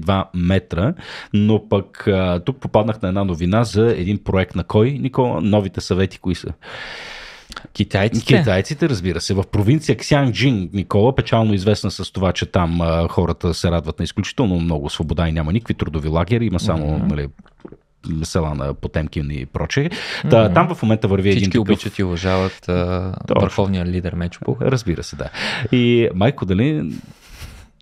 262 метра, но пък а, тук попаднах на една новина за един проект на кой, Никола? Новите съвети кои са? Китайците? Китайците, разбира се. В провинция Ксянджин, Никола, печално известна с това, че там а, хората се радват на изключително много свобода и няма никакви трудови лагери, има само mm-hmm. нали, села на Потемкин и прочее. Та, mm-hmm. Там в момента върви Всички един такъв... обичат и уважават а, върховния лидер Мечопух. Разбира се, да. И майко, дали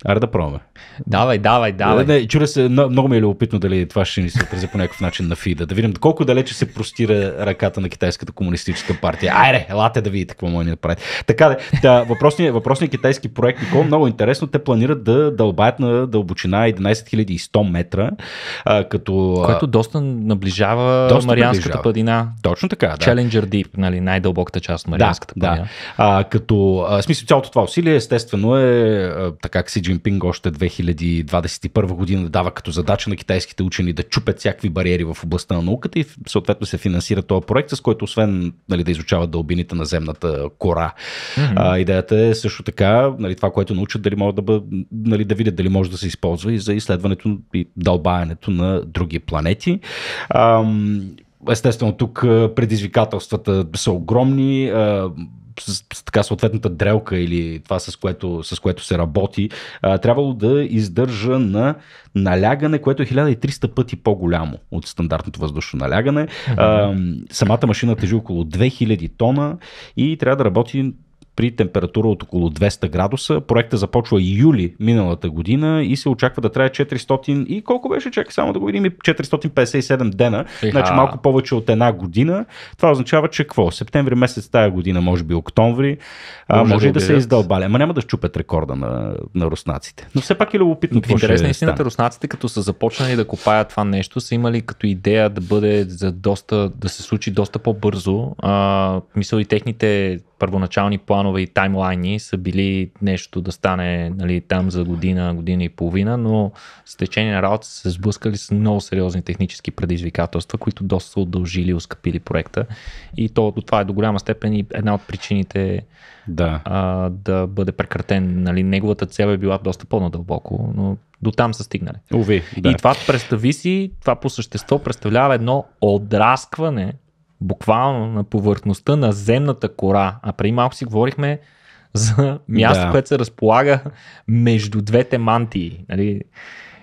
Аре да пробваме. Давай, давай, давай. Е, не, чура се, много ми е любопитно дали това ще ни се отрази по някакъв начин на фида. Да видим колко далече се простира ръката на Китайската комунистическа партия. Айде, елате да видите какво може да направи. Така да, въпросният, въпросни китайски проект, Никол, много интересно. Те планират да дълбаят на дълбочина 11 100 метра. А, като... Което доста наближава доста Марианската наближава. падина. Точно така, да. Challenger Deep, нали, най-дълбоката част на Марианската да, падина. Да. А, като, а, смисъл, цялото това усилие, естествено е а, така, Си Джинпинг още 2021 година дава като задача на китайските учени да чупят всякакви бариери в областта на науката и съответно се финансира този проект, с който освен нали, да изучават дълбините на земната кора. Mm-hmm. А, идеята е също така, нали, това, което научат, дали могат да, бъ, нали, да видят дали може да се използва и за изследването и дълбаенето на други планети. Ам, естествено, тук предизвикателствата са огромни с, така съответната дрелка или това с което, с което се работи, а, трябвало да издържа на налягане, което е 1300 пъти по-голямо от стандартното въздушно налягане. А, самата машина тежи около 2000 тона и трябва да работи при температура от около 200 градуса. Проекта започва юли миналата година и се очаква да трябва 400 и колко беше, чакай само да го видим, 457 дена, Иха. значи малко повече от една година. Това означава, че какво? Септември месец тая година, може би октомври, може, може да, да се издълбали. Ама няма да щупят рекорда на, на руснаците. Но все пак е любопитно. В интересна, ще истината, руснаците, като са започнали да копаят това нещо, са имали като идея да бъде за доста, да се случи доста по-бързо. А, мисъл и техните първоначални планове и таймлайни са били нещо да стане нали, там за година, година и половина, но с течение на работа са се сблъскали с много сериозни технически предизвикателства, които доста са удължили и ускъпили проекта. И то, това е до голяма степен и една от причините да, а, да бъде прекратен. Нали, неговата цел е била доста по-надълбоко, но до там са стигнали. Уви, да. И това представи си, това по същество представлява едно отраскване буквално на повърхността на земната кора. А преди малко си говорихме за място, да. което се разполага между двете мантии. Нали?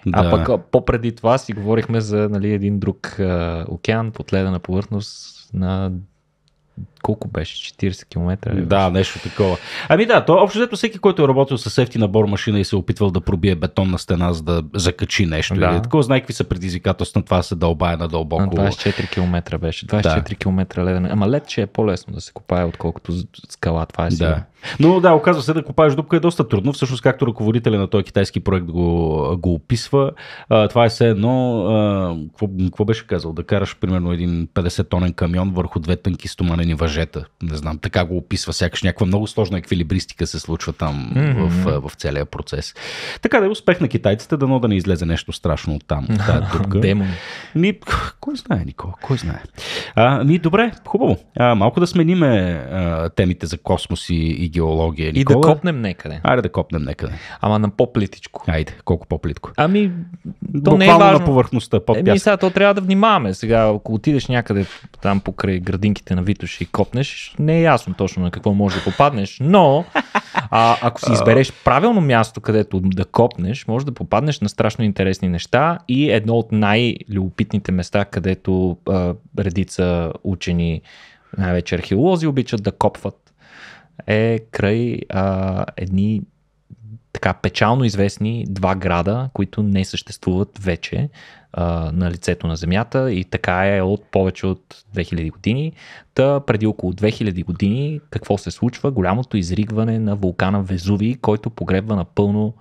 Да. А пък попреди това си говорихме за нали, един друг а, океан под ледена повърхност на колко беше? 40 км? Да, нещо такова. Ами да, то общо взето всеки, който е работил с ефтина бор машина и се е опитвал да пробие бетонна стена, за да закачи нещо. Да. Или, такова знае какви са предизвикателства на това се дълбае на дълбоко. 24 км беше. 24 да. км леден. Ама лед, че е по-лесно да се копае, отколкото скала. Това е сигурно. Да. Но да, оказва се да копаеш дупка е доста трудно. Всъщност, както ръководителя на този китайски проект го, го описва, това е все едно, какво, какво беше казал, да караш примерно един 50-тонен камион върху две тънки стоманени въжи мъжета. Не знам, така го описва, сякаш някаква много сложна еквилибристика се случва там mm-hmm. в, в целия процес. Така да е успех на китайците, дано да не излезе нещо страшно от там, от дупка. Демон. Ни, кой знае, Никола, кой знае. А, ни, добре, хубаво. А, малко да смениме а, темите за космос и, и геология. Никола. И да копнем некъде. Айде да копнем некъде. Ама на по-плитичко. Айде, колко по-плитко. Ами, то не е важно. на повърхността, под пясък. Еми, сега, то трябва да внимаваме. Сега, ако отидеш някъде там покрай градинките на Витош и коп копнеш, не е ясно точно на какво може да попаднеш, но а, ако си избереш правилно място, където да копнеш, може да попаднеш на страшно интересни неща и едно от най-любопитните места, където а, редица учени, най-вече археолози, обичат да копват е край а, едни така печално известни два града, които не съществуват вече а, на лицето на Земята и така е от повече от 2000 години. Та преди около 2000 години какво се случва? Голямото изригване на вулкана Везувий, който погребва напълно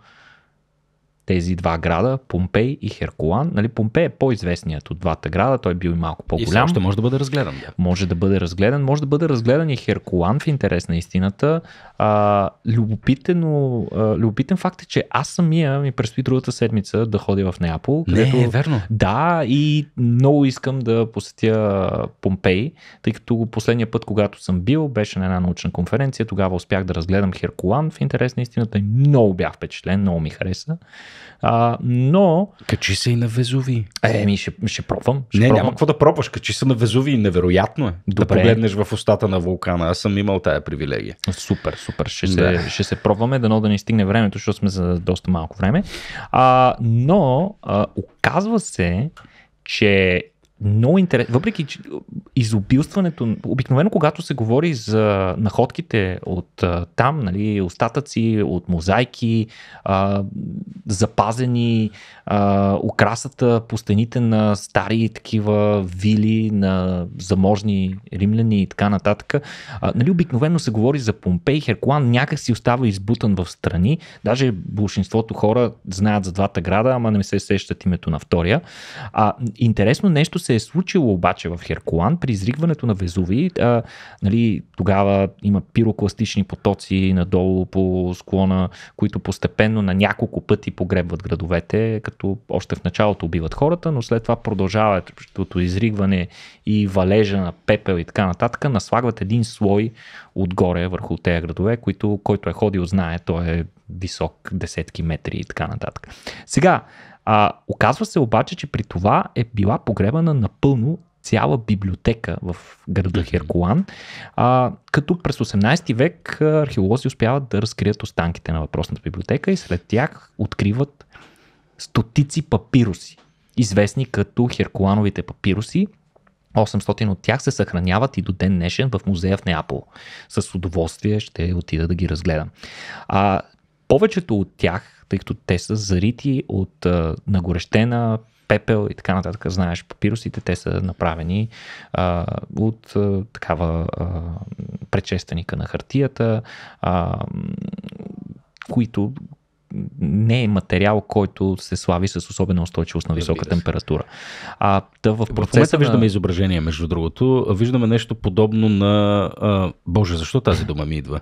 тези два града, Помпей и Херкулан. Нали, Помпей е по-известният от двата града, той е бил и малко по-голям. И още може да бъде разгледан. Да. Може да бъде разгледан, може да бъде разгледан и Херкулан в интерес на истината. А, любопитен, а, любопитен факт е, че аз самия ми предстои другата седмица да ходя в Неапол. Където, Не, е верно. Да, и много искам да посетя Помпей, тъй като последния път, когато съм бил, беше на една научна конференция, тогава успях да разгледам Херкулан в интерес на истината и много бях впечатлен, много ми хареса. А, но... Качи се и на Везови. Е, ми ще, ще пробвам. Ще не, пробвам. няма какво да пробваш. Качи се на Везови. Невероятно е Добре. да погледнеш в устата на вулкана. Аз съм имал тая привилегия. Супер, супер. Ще, да. се, ще се пробваме, дано да не стигне времето, защото сме за доста малко време. А, но а, оказва се, че много интересно. Въпреки че изобилстването, обикновено когато се говори за находките от а, там, нали, остатъци от мозайки, а, запазени, а, украсата по стените на стари такива вили на заможни римляни и така нататък, а, нали, обикновено се говори за Помпей, Херкулан някак си остава избутан в страни. Даже большинството хора знаят за двата града, ама не се сещат името на втория. А, интересно нещо се е случило обаче в Херкулан при изригването на Везуви, А, нали, тогава има пирокластични потоци надолу по склона, които постепенно на няколко пъти погребват градовете, като още в началото убиват хората, но след това продължаващото изригване и валежа на пепел и така нататък наслагват един слой отгоре върху тези градове, които, който е ходил знае, той е висок десетки метри и така нататък. Сега, а, оказва се обаче, че при това е била погребана напълно цяла библиотека в града Херкулан, а, като през 18 век археолози успяват да разкрият останките на въпросната библиотека и сред тях откриват стотици папируси, известни като Херкулановите папируси. 800 от тях се съхраняват и до ден днешен в музея в Неапол. С удоволствие ще отида да ги разгледам. А, повечето от тях тъй като те са зарити от а, нагорещена пепел и така нататък. Знаеш, папирусите те са направени а, от а, такава а, предшественика на хартията, а, които не е материал, който се слави с особена устойчивост на висока температура. А, да, в, процеса в момента на... виждаме изображение, между другото. Виждаме нещо подобно на... А, Боже, защо тази дума ми идва?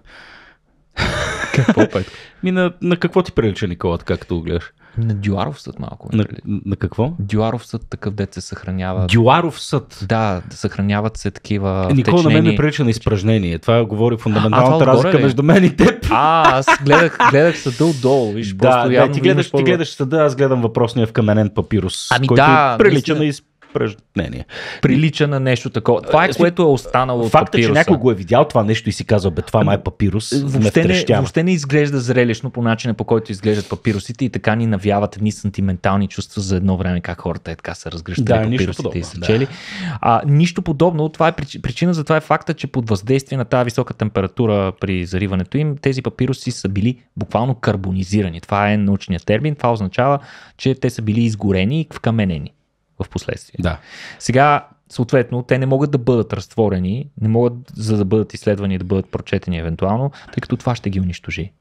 Какво петко? Ми на, на какво ти прилича николат, както го гледаш? На Дюаров съд малко. Нали? На, на какво? Дюаров съд, такъв дет се съхранява. Дюаров съд? Да, съхраняват се такива е, Никола течнени... на мен не прилича на изпражнение. Това говори фундаменталната а, разлика ли? между мен и теб. А, аз гледах, гледах съда отдолу. Виж, да, просто да, ти, гледаш, ти гледаш съда, аз гледам въпросния каменен папирус, ами който да, прилича наистина. на изпражнение упражнение. Прилича на нещо такова. Това е, е което е останало Факта, от папируса. че някой го е видял това нещо и си казал, бе, това май е папирус. Въобще не, въобще не изглежда зрелищно по начина по който изглеждат папирусите и така ни навяват едни сантиментални чувства за едно време, как хората е така са разгръщали да, папирусите и са чели. Да. А, нищо подобно. Това е причина за това е факта, че под въздействие на тази висока температура при зариването им, тези папируси са били буквално карбонизирани. Това е научният термин. Това означава, че те са били изгорени и вкаменени в последствие. Да. Сега, съответно, те не могат да бъдат разтворени, не могат за да бъдат изследвани и да бъдат прочетени евентуално, тъй като това ще ги унищожи.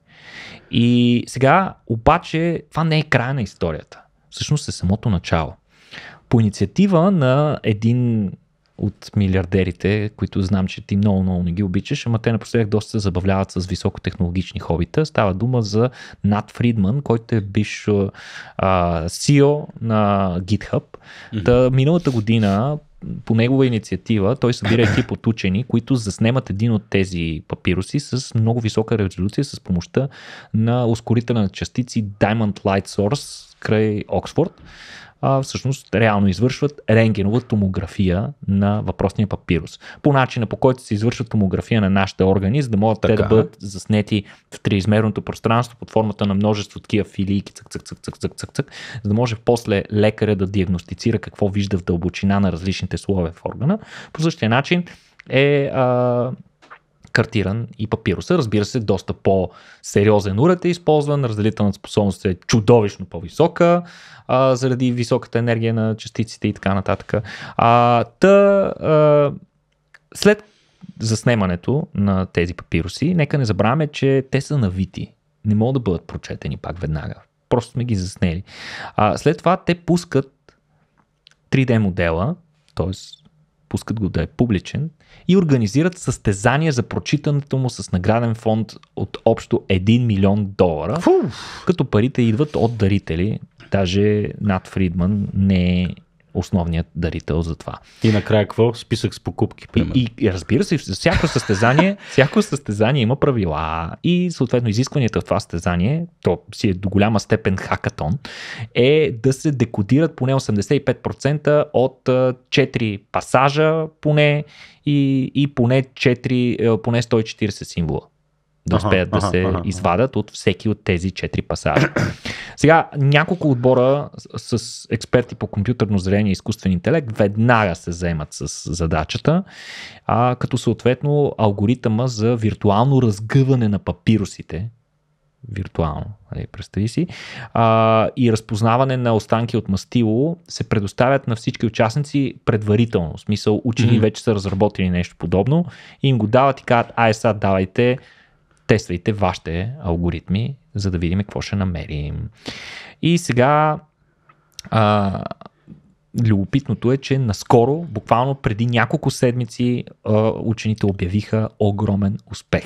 И сега, обаче, това не е края на историята. Всъщност е самото начало. По инициатива на един от милиардерите, които знам, че ти много, много не ги обичаш, ама те напоследък доста се забавляват с високотехнологични хобита. Става дума за Нат Фридман, който е биш а, CEO на GitHub. Mm-hmm. Та, миналата година по негова инициатива той събира екип от учени, които заснемат един от тези папируси с много висока резолюция с помощта на ускорителна на частици Diamond Light Source край Оксфорд а, всъщност реално извършват рентгенова томография на въпросния папирус. По начина по който се извършва томография на нашите органи, за да могат така. те да е. бъдат заснети в триизмерното пространство под формата на множество такива филийки, цък, цък, цък, цък, цък, цък, цък, за да може после лекаря да диагностицира какво вижда в дълбочина на различните слоеве в органа. По същия начин е а, картиран и папируса. Разбира се, доста по-сериозен уред е използван, разделителната способност е чудовищно по-висока, а, заради високата енергия на частиците и така нататък. А, та, а, след заснемането на тези папируси, нека не забравяме, че те са навити. Не могат да бъдат прочетени пак веднага. Просто сме ги заснели. А, след това те пускат 3D модела, т.е пускат го да е публичен и организират състезание за прочитането му с награден фонд от общо 1 милион долара, Фу! като парите идват от дарители. Даже Нат Фридман не е основният дарител за това. И накрая какво? Списък с покупки, примерно. И, и разбира се, всяко състезание, всяко състезание има правила и съответно изискванията в това състезание, то си е до голяма степен хакатон, е да се декодират поне 85% от 4 пасажа поне и, и поне, 4, поне 140 символа да успеят ага, да се ага, извадат от всеки от тези четири пасажа. Сега, няколко отбора с експерти по компютърно зрение и изкуствен интелект веднага се заемат с задачата, а, като съответно алгоритъма за виртуално разгъване на папирусите. виртуално, нали, представи си, а, и разпознаване на останки от мастило се предоставят на всички участници предварително. В смисъл, учени mm-hmm. вече са разработили нещо подобно и им го дават и казват, ай сега давайте тествайте вашите алгоритми, за да видим какво ще намерим. И сега а, любопитното е, че наскоро, буквално преди няколко седмици, учените обявиха огромен успех.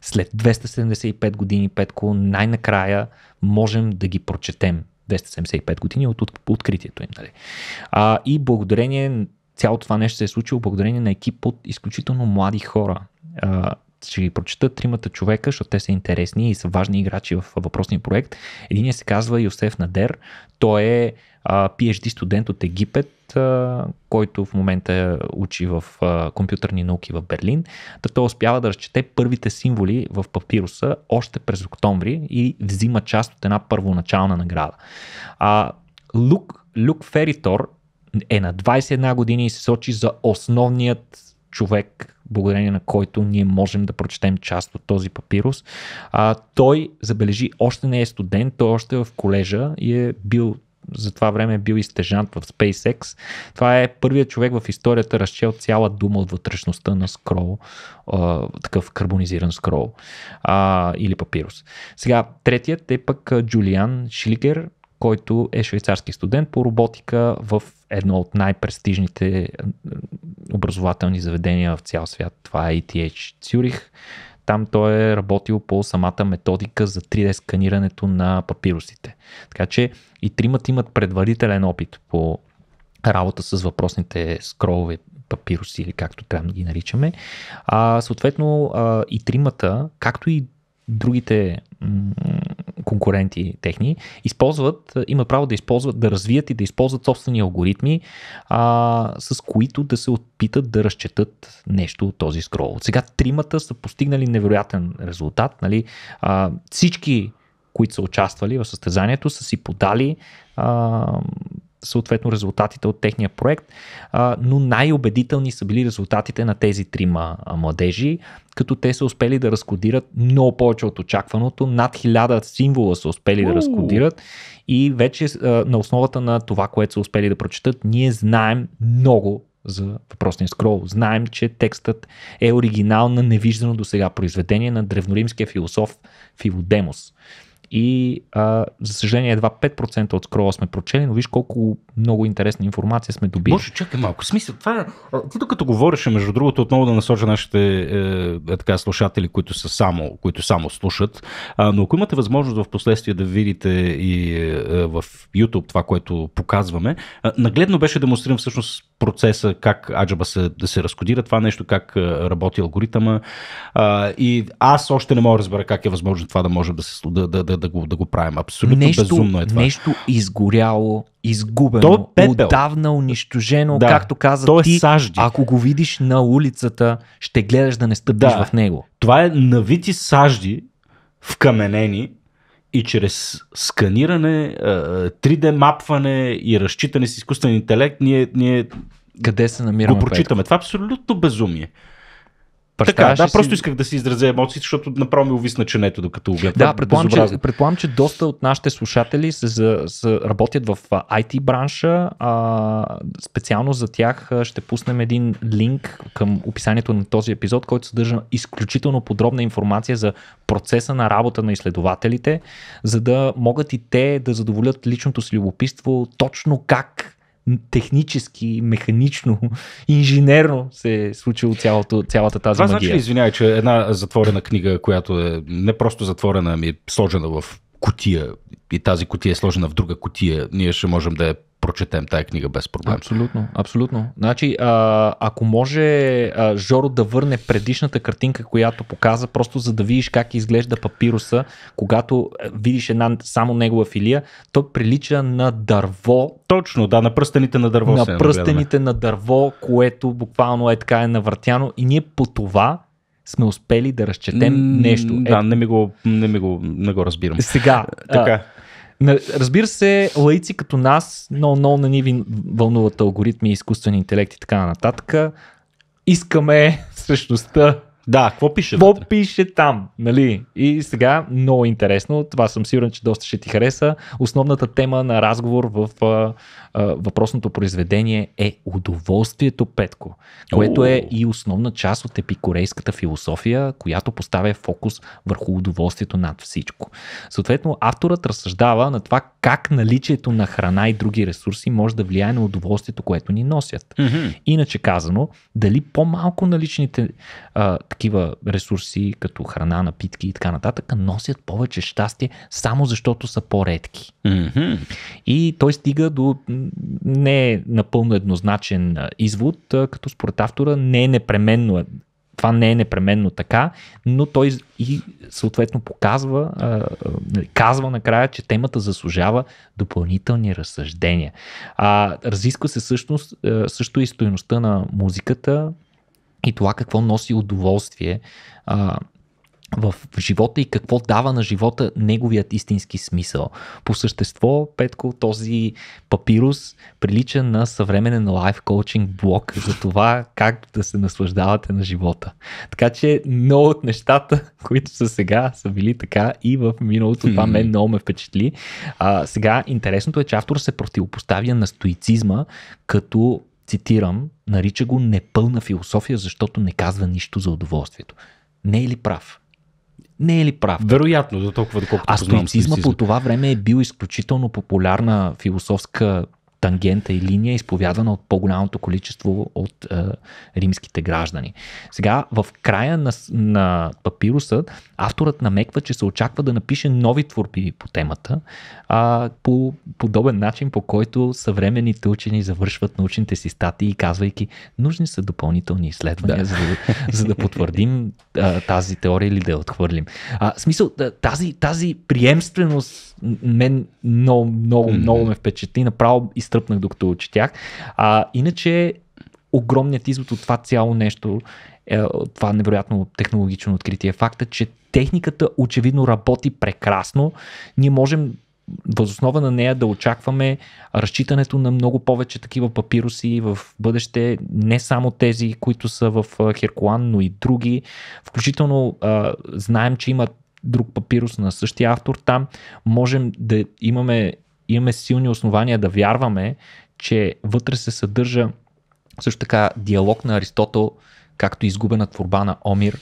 След 275 години, Петко, най-накрая можем да ги прочетем. 275 години от откритието им. Нали? А, и благодарение, цялото това нещо се е случило благодарение на екип от изключително млади хора. А, ще ги прочета тримата човека, защото те са интересни и са важни играчи в въпросния проект. Единият се казва Йосеф Надер. Той е а, PhD студент от Египет, а, който в момента учи в а, компютърни науки в Берлин. Та той успява да разчете първите символи в папируса още през октомври и взима част от една първоначална награда. А, Люк, Лук Феритор е на 21 години и се сочи за основният човек, благодарение на който ние можем да прочетем част от този папирус. А, той, забележи, още не е студент, той е още е в колежа и е бил за това време е бил и стежант в SpaceX. Това е първият човек в историята, разчел цяла дума от вътрешността на скрол, такъв карбонизиран скрол а, или папирус. Сега, третият е пък Джулиан Шлигер, който е швейцарски студент по роботика в едно от най-престижните образователни заведения в цял свят. Това е ETH Цюрих. Там той е работил по самата методика за 3D сканирането на папирусите. Така че и тримата имат предварителен опит по работа с въпросните скролове папируси или както трябва да ги наричаме. А, съответно а, и тримата, както и другите м- конкуренти техни, използват, имат право да използват, да развият и да използват собствени алгоритми, а, с които да се опитат да разчетат нещо от този скрол. От сега тримата са постигнали невероятен резултат. Нали? А, всички които са участвали в състезанието, са си подали а, съответно резултатите от техния проект, но най-убедителни са били резултатите на тези трима младежи, като те са успели да разкодират много повече от очакваното, над хиляда символа са успели Уу. да разкодират и вече на основата на това, което са успели да прочитат, ние знаем много за въпросния скрол. Знаем, че текстът е оригинал на невиждано до сега произведение на древноримския философ Филодемос и а, за съжаление едва 5% от скрола сме прочели, но виж колко много интересна информация сме добили. Боже, чакай малко. Смисъл, това е... Ти докато говореше, между другото, отново да насоча нашите е, е, така, слушатели, които, са само, които само слушат, а, но ако имате възможност в последствие да видите и е, е в YouTube това, което показваме, а, нагледно беше демонстриран всъщност процеса, как Аджаба се, да се разкодира това нещо, как е, работи алгоритъма. А, и аз още не мога да разбера как е възможно това да може да се да, да, да, да го, да го правим. Абсолютно нещо, безумно е това. Нещо изгоряло, изгубено, е отдавна унищожено, да. както каза То е ти, сажди. ако го видиш на улицата, ще гледаш да не стъпиш да. в него. Това е навити сажди, вкаменени, и чрез сканиране, 3D мапване и разчитане с изкуствен интелект, ние, ние къде се намираме. Го прочитаме. Петко? Това е абсолютно безумие. Така, да, си... просто исках да си изразя емоциите, защото направо ми увисна ченето, е докато го гледам. Да, предполагам че, предполагам, че доста от нашите слушатели се, за, се работят в IT бранша. А, специално за тях ще пуснем един линк към описанието на този епизод, който съдържа изключително подробна информация за процеса на работа на изследователите, за да могат и те да задоволят личното си любопитство точно как технически, механично, инженерно се е случило цялото, цялата тази Това значи магия. Това значи ли, извинявай, че една затворена книга, която е не просто затворена, ами е сложена в кутия и тази котия е сложена в друга котия, ние ще можем да я прочетем тая книга без проблем. Абсолютно, абсолютно. Значи, а, ако може а, Жоро да върне предишната картинка, която показа, просто за да видиш как изглежда папируса, когато видиш една само негова филия, то прилича на дърво. Точно, да, на пръстените на дърво. На е пръстените на дърво, което буквално е така е навъртяно и ние по това сме успели да разчетем mm, нещо. Да, е... не ми го, не ми го, не го разбирам. Сега, така. А, разбира се, лаици като нас, но много на ни вълнуват алгоритми, изкуствен интелект и така нататък. Искаме същността. да, какво пише? Какво пише там? Нали? И сега много интересно. Това съм сигурен, че доста ще ти хареса. Основната тема на разговор в а, въпросното произведение е удоволствието, Петко, което е и основна част от епикорейската философия, която поставя фокус върху удоволствието над всичко. Съответно, авторът разсъждава на това как наличието на храна и други ресурси може да влияе на удоволствието, което ни носят. Иначе казано, дали по-малко наличните а, такива ресурси, като храна, напитки и така нататък, носят повече щастие, само защото са по-редки. И той стига до не е напълно еднозначен извод, като според автора не е непременно това не е непременно така, но той и съответно показва, нали, казва накрая, че темата заслужава допълнителни разсъждения. А, разисква се всъщност също и стоеността на музиката и това какво носи удоволствие а, в живота и какво дава на живота неговият истински смисъл. По същество, Петко, този папирус прилича на съвременен лайф коучинг блок за това как да се наслаждавате на живота. Така че много от нещата, които са сега, са били така и в миналото. Това мен много ме впечатли. А, сега интересното е, че автор се противопоставя на стоицизма като цитирам, нарича го непълна философия, защото не казва нищо за удоволствието. Не е ли прав? не е ли прав? Вероятно, до толкова доколкото А стоицизма по това време е бил изключително популярна философска тангента и линия, изповядана от по-голямото количество от е, римските граждани. Сега, в края на, на папируса, авторът намеква, че се очаква да напише нови творби по темата, а, по подобен начин, по който съвременните учени завършват научните си статии, казвайки, нужни са допълнителни изследвания, да. за, да, за да потвърдим а, тази теория или да я отхвърлим. А, смисъл, тази, тази приемственост мен много, много, mm-hmm. много ме впечатли. Направо изтръпнах докато четях. А, иначе огромният извод от това цяло нещо, е, това невероятно технологично откритие, е факта, че техниката очевидно работи прекрасно. Ние можем възоснова на нея да очакваме разчитането на много повече такива папируси в бъдеще, не само тези, които са в Херкуан, но и други. Включително а, знаем, че има друг папирус на същия автор, там можем да имаме, имаме силни основания да вярваме, че вътре се съдържа също така диалог на Аристотел, както изгубена творба на Омир,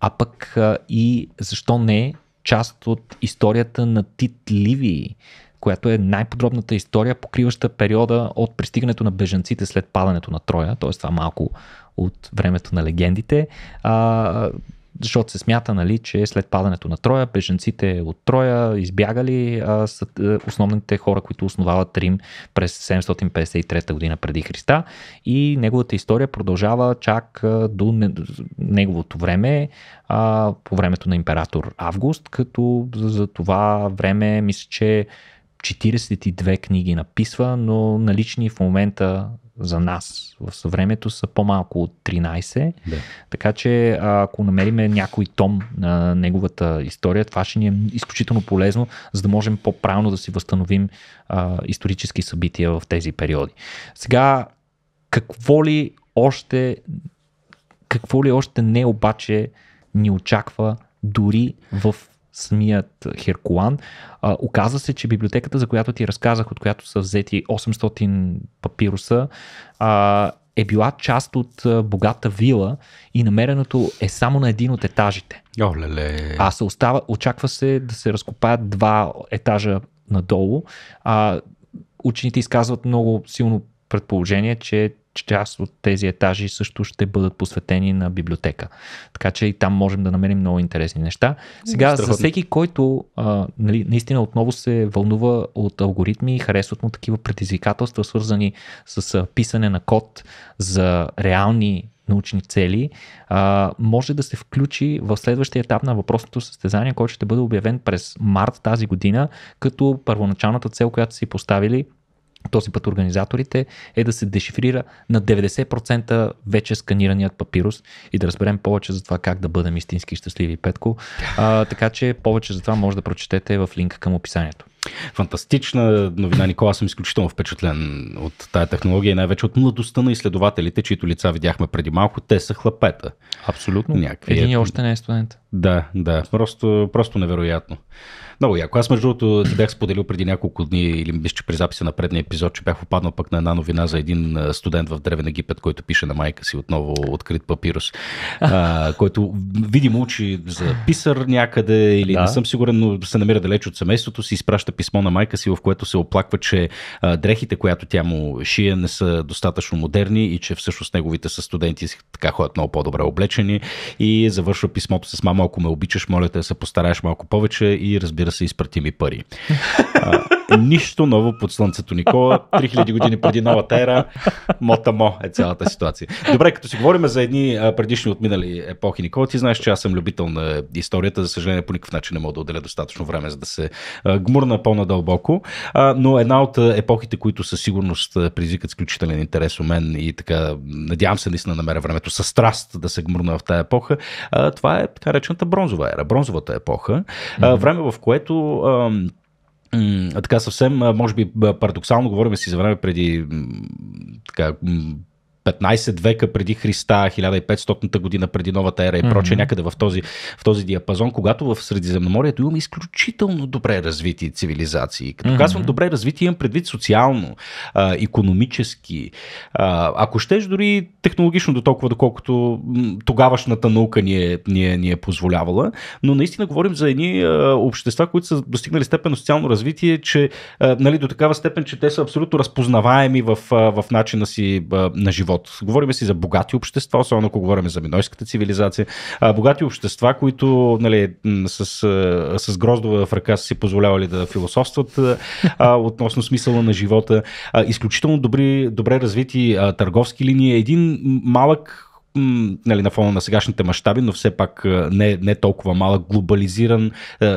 а пък и защо не част от историята на Тит Ливии, която е най-подробната история, покриваща периода от пристигането на бежанците след падането на Троя, т.е. това малко от времето на легендите, защото се смята, нали, че след падането на Троя, беженците от Троя избягали а, са е, основните хора, които основават Рим през 753 година преди Христа и неговата история продължава чак до неговото време, а, по времето на император Август, като за това време мисля, че 42 книги написва, но налични в момента за нас в времето са по-малко от 13. Да. Така че ако намериме някой том на неговата история, това ще ни е изключително полезно, за да можем по правно да си възстановим а, исторически събития в тези периоди. Сега, какво ли още, какво ли още не обаче ни очаква дори в самият Херкулан. А, оказва се, че библиотеката, за която ти разказах, от която са взети 800 папируса, а, е била част от богата вила и намереното е само на един от етажите. Оле-ле. А се остава, очаква се да се разкопаят два етажа надолу. А, учените изказват много силно предположение, че част от тези етажи също ще бъдат посветени на библиотека. Така че и там можем да намерим много интересни неща. Сега, Страхотно. за всеки, който а, нали, наистина отново се вълнува от алгоритми и харесват му такива предизвикателства, свързани с а, писане на код за реални научни цели, а, може да се включи в следващия етап на въпросното състезание, който ще бъде обявен през март тази година, като първоначалната цел, която си поставили този път организаторите, е да се дешифрира на 90% вече сканираният папирус и да разберем повече за това как да бъдем истински щастливи, Петко. А, така че повече за това може да прочетете в линка към описанието. Фантастична новина, Никола. Аз съм изключително впечатлен от тая технология и най-вече от младостта на изследователите, чието лица видяхме преди малко. Те са хлапета. Абсолютно. Някакви... Един е- още не е студент. Да, да. Просто, просто невероятно. Много яко. Аз, между другото, ти бях споделил преди няколко дни, или мисля, че при записа на предния епизод, че бях попаднал пък на една новина за един студент в Древен Египет, който пише на майка си отново открит папирус, а, който видимо учи за писър някъде, или да. не съм сигурен, но се намира далеч от семейството си, изпраща писмо на майка си, в което се оплаква, че а, дрехите, която тя му шие, не са достатъчно модерни и че всъщност неговите са студенти така ходят много по-добре облечени и завършва писмото с мама, ако ме обичаш, моля те да се постараеш малко повече и разбира да се изпратим и пари. А, нищо ново под слънцето, Никола. 3000 години преди новата ера, мотамо е цялата ситуация. Добре, като си говорим за едни предишни отминали епохи, Никола, ти знаеш, че аз съм любител на историята. За съжаление, по никакъв начин не мога да отделя достатъчно време, за да се гмурна по-надълбоко. Но една от епохите, които със сигурност призвикат изключителен интерес у мен и така, надявам се наистина намеря времето с страст да се гмурна в тази епоха, това е така речената бронзова ера, бронзовата епоха. Време, в което което така съвсем, може би парадоксално, говорим си за време преди така, 15 века преди Христа, 1500 година преди новата ера и mm-hmm. проче, някъде в този, в този диапазон, когато в Средиземноморието имаме изключително добре развити цивилизации. Като mm-hmm. казвам добре развити, имам предвид социално, а, економически, а, ако щеш дори технологично до толкова, доколкото тогавашната наука ни е, ни, е, ни е позволявала, но наистина говорим за едни а, общества, които са достигнали степен на социално развитие, че а, нали, до такава степен, че те са абсолютно разпознаваеми в, а, в начина си а, на живот живот. Говорим си за богати общества, особено ако говорим за минойската цивилизация. А, богати общества, които нали, с, с гроздове в ръка са си позволявали да философстват а, относно смисъла на живота. А, изключително добри, добре развити а, търговски линии. Един малък нали, на фона на сегашните мащаби, но все пак не, не толкова малък, глобализиран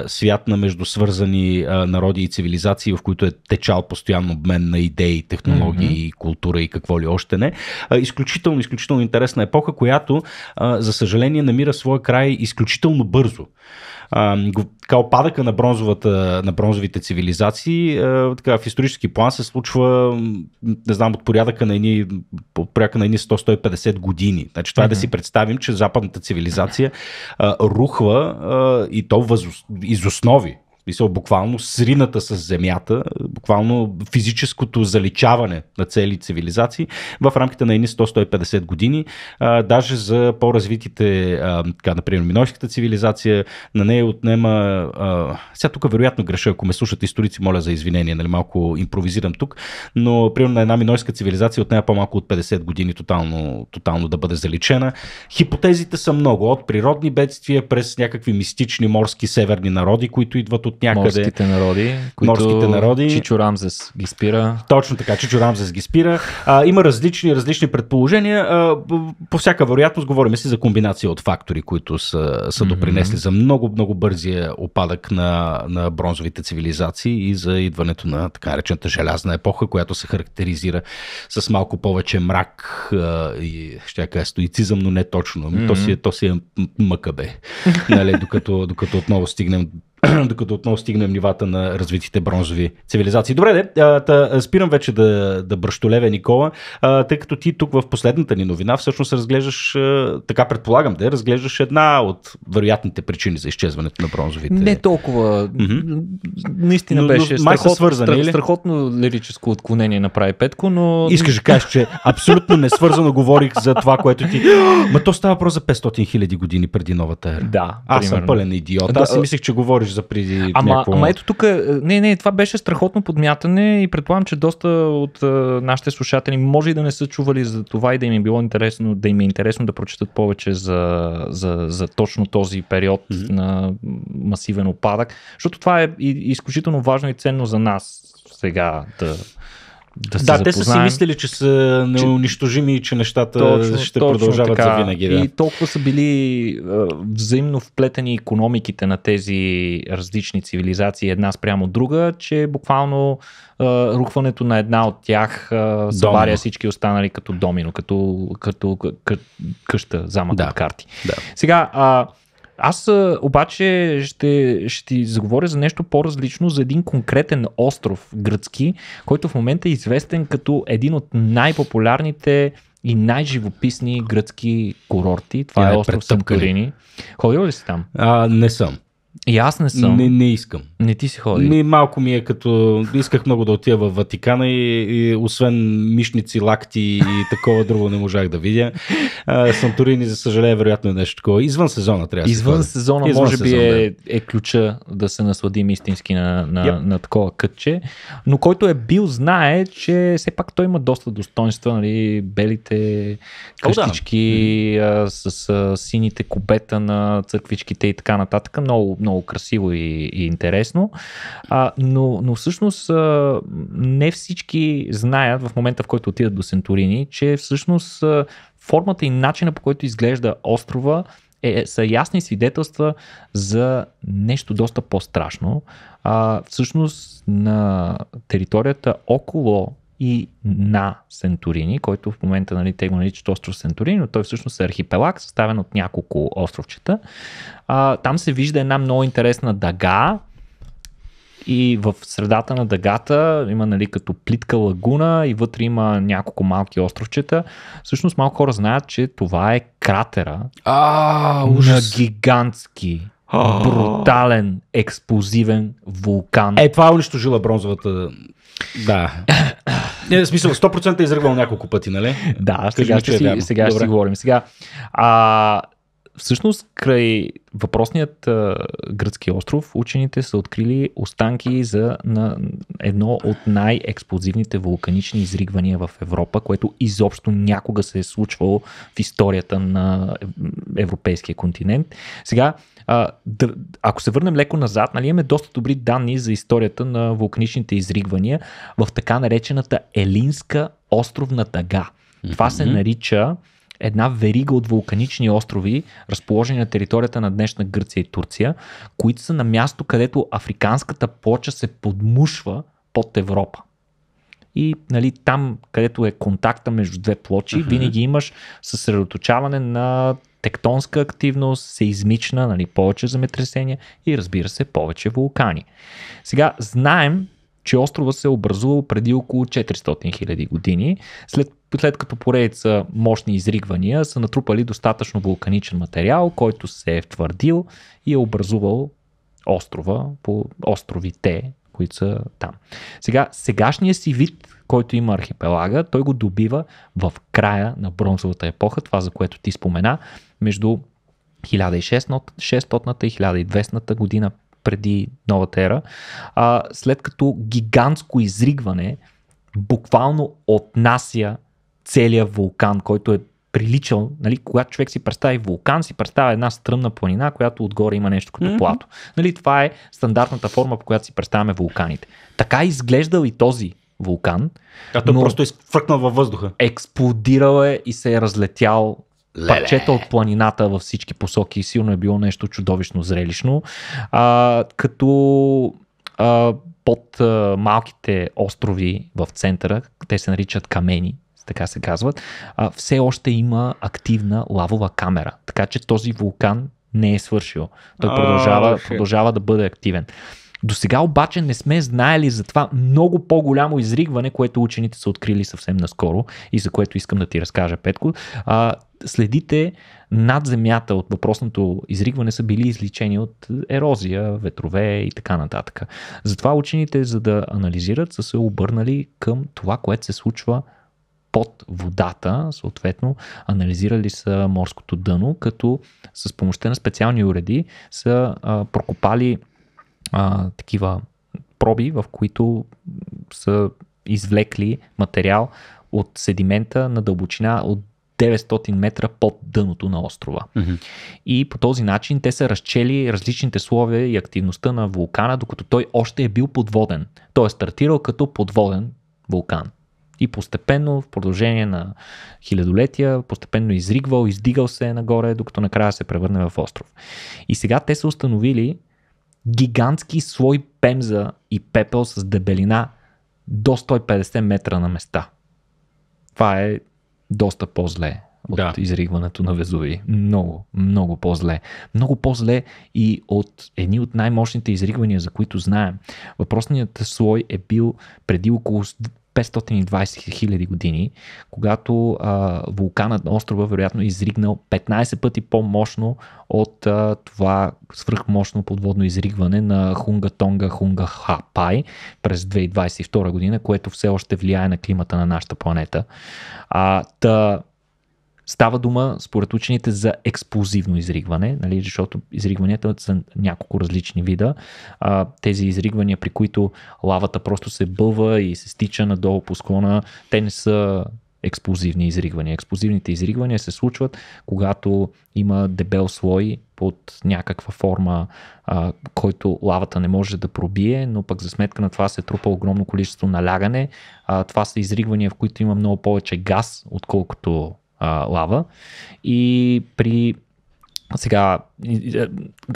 свят на междусвързани народи и цивилизации, в които е течал постоянно обмен на идеи, технологии, mm-hmm. култура и какво ли още не. изключително, изключително интересна епоха, която, за съжаление, намира своя край изключително бързо а, така опадъка на, бронзовата, на бронзовите цивилизации а, така, в исторически план се случва, не знам, от порядъка на едни, порядъка на едни 100-150 години. Значи, това mm-hmm. е да си представим, че западната цивилизация а, рухва а, и то въз, из основи смисъл буквално срината с земята, буквално физическото заличаване на цели цивилизации в рамките на едни 100-150 години. А, даже за по-развитите, а, така, например, минойската цивилизация, на нея отнема... А, сега тук вероятно греша, ако ме слушат историци, моля за извинение, нали, малко импровизирам тук, но примерно на една минойска цивилизация отнема по-малко от 50 години тотално, тотално да бъде заличена. Хипотезите са много, от природни бедствия през някакви мистични морски северни народи, които идват от някъде. Морските народи, които морските народи. Чичо Рамзес ги спира. Точно така, Чичо Рамзес ги спира. А, има различни, различни предположения. А, по всяка вероятност говорим си за комбинация от фактори, които са, са допринесли mm-hmm. за много, много бързия опадък на, на бронзовите цивилизации и за идването на така наречената желязна епоха, която се характеризира с малко повече мрак а, и ще кажа стоицизъм, но не точно. Mm-hmm. То, си, е, то си е мъкабе. нали, докато, докато отново стигнем докато отново стигнем нивата на развитите бронзови цивилизации. Добре, де, а, та, спирам вече да, да бръщолеве Никола, а, тъй като ти тук в последната ни новина всъщност разглеждаш, а, така предполагам да разглеждаш една от вероятните причини за изчезването на бронзовите. Не толкова. Mm-hmm. Наистина но, беше но, страхот, свързане, страх, страхотно лирическо отклонение направи Петко, но... Искаш да кажеш, че абсолютно несвързано говорих за това, което ти... Ма то става просто за 500 хиляди години преди новата ера. Да, Аз примерно. съм пълен идиот. Аз си мислех, че говориш говориш за преди. Ама, някакво... ама ето тук, е, не, не, това беше страхотно подмятане и предполагам, че доста от а, е, нашите слушатели може и да не са чували за това и да им е било интересно, да им е интересно да прочитат повече за, за, за точно този период mm-hmm. на масивен опадък, защото това е изключително важно и ценно за нас сега да да се Да, запознаем. те са си мислили, че са неунищожими и че нещата точно, ще точно продължават така. за винаги. Да. И толкова са били а, взаимно вплетени економиките на тези различни цивилизации една спрямо друга, че буквално а, рухването на една от тях събаря всички останали като домино, като, като, като къща, замък да. от карти. Да. Сега, а, аз обаче ще, ще ти заговоря за нещо по-различно, за един конкретен остров гръцки, който в момента е известен като един от най-популярните и най-живописни гръцки курорти. Това и е остров Самкарини. Ходил ли си там? А, не съм. И аз не съм. Не, не искам. Не ти си ходи. Не, малко ми е като... Исках много да отида в Ватикана и, и освен мишници, лакти и такова друго не можах да видя. А, Санторини, за съжаление, вероятно е нещо такова. Извън сезона трябва да Извън се сезона Извън може сезон, би е, е ключа да се насладим истински на, на, yep. на такова кътче. Но който е бил, знае, че все пак той има доста достоинства. Нали? Белите къщички О, да. с, с, с сините кубета на църквичките и така нататък. Много, много много красиво и, и интересно. А, но, но всъщност а, не всички знаят в момента, в който отидат до Сентурини, че всъщност а, формата и начина по който изглежда острова е, е са ясни свидетелства за нещо доста по-страшно. А, всъщност на територията около и на Сентурини, който в момента нали, те го наричат остров Сентурини, но той всъщност е архипелаг, съставен от няколко островчета. А, там се вижда една много интересна дъга, и в средата на дъгата има нали, като плитка лагуна и вътре има няколко малки островчета. Всъщност малко хора знаят, че това е кратера а, ужас. на гигантски брутален, експлозивен вулкан. Е, това е унищожила бронзовата... Да. Не, в смисъл, 100% е изръгвал няколко пъти, нали? Да, е сега, ще, си, сега Добре. ще си говорим. Сега, а, Всъщност, край въпросният а, гръцки остров, учените са открили останки за на едно от най-експлозивните вулканични изригвания в Европа, което изобщо някога се е случвало в историята на европейския континент. Сега, а, да, ако се върнем леко назад, нали, имаме доста добри данни за историята на вулканичните изригвания в така наречената Елинска островна дъга. Това mm-hmm. се нарича една верига от вулканични острови, разположени на територията на днешна Гърция и Турция, които са на място, където африканската плоча се подмушва под Европа. И нали, там, където е контакта между две плочи, uh-huh. винаги имаш съсредоточаване на тектонска активност, сеизмична, нали, повече земетресения и разбира се, повече вулкани. Сега знаем, че острова се е образувал преди около 400 000 години, след след като поредица мощни изригвания са натрупали достатъчно вулканичен материал, който се е втвърдил и е образувал острова по островите, които са там. Сега, сегашният си вид, който има архипелага, той го добива в края на бронзовата епоха, това за което ти спомена, между 1600-та и 1200-та година преди новата ера, а, след като гигантско изригване буквално отнася целият вулкан, който е приличал, нали, когато човек си представи вулкан, си представя една стръмна планина, която отгоре има нещо като mm-hmm. плато. Нали, това е стандартната форма, по която си представяме вулканите. Така е изглеждал и този вулкан. Като но просто е фръкнал във въздуха. Експлодирал е и се е разлетял Леле. парчета от планината във всички посоки. Силно е било нещо чудовищно зрелищно. А, като а, под а, малките острови в центъра, те се наричат камени, така се казват, а, все още има активна лавова камера. Така че този вулкан не е свършил. Той продължава, oh, продължава да бъде активен. До сега обаче не сме знаели за това много по-голямо изригване, което учените са открили съвсем наскоро и за което искам да ти разкажа, Петко. А, следите над земята от въпросното изригване са били изличени от ерозия, ветрове и така нататък. Затова учените, за да анализират, са се обърнали към това, което се случва под водата, съответно, анализирали са морското дъно, като с помощта на специални уреди са а, прокопали а, такива проби, в които са извлекли материал от седимента на дълбочина от 900 метра под дъното на острова. Mm-hmm. И по този начин те са разчели различните слове и активността на вулкана, докато той още е бил подводен. Той е стартирал като подводен вулкан. И постепенно, в продължение на хилядолетия, постепенно изригвал, издигал се нагоре, докато накрая се превърне в остров. И сега те са установили гигантски слой пемза и пепел с дебелина до 150 метра на места. Това е доста по-зле от да. изригването на Везуви. Много, много по-зле. Много по-зле и от едни от най-мощните изригвания, за които знаем. Въпросният слой е бил преди около 520 хиляди години, когато а, вулканът на острова вероятно е изригнал 15 пъти по-мощно от а, това свръхмощно подводно изригване на Хунга Тонга Хунга Хапай през 2022 година, което все още влияе на климата на нашата планета. А, та, Става дума, според учените, за експлозивно изригване, нали, защото изригванията са няколко различни вида. А, тези изригвания, при които лавата просто се бълва и се стича надолу по склона, те не са експлозивни изригвания. Експлозивните изригвания се случват, когато има дебел слой под някаква форма, а, който лавата не може да пробие, но пък за сметка на това се трупа огромно количество налягане. А, това са изригвания, в които има много повече газ, отколкото а, лава. И при сега Е,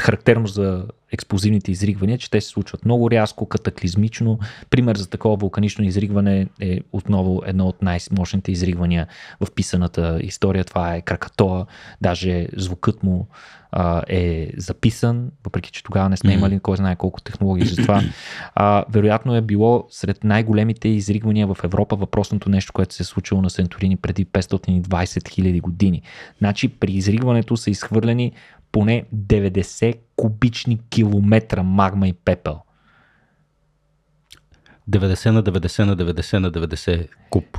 характерно за експлозивните изригвания, че те се случват много рязко, катаклизмично. Пример за такова вулканично изригване е отново едно от най-мощните изригвания в писаната история. Това е Кракатоа. Даже звукът му а, е записан, въпреки че тогава не сме имали кой знае колко технологии за това. А, вероятно е било сред най-големите изригвания в Европа въпросното нещо, което се е случило на Сентурини преди 520 000 години. Значи при изригването са изхвърлени поне 90 кубични километра магма и пепел. 90 на 90 на 90 на 90 куб.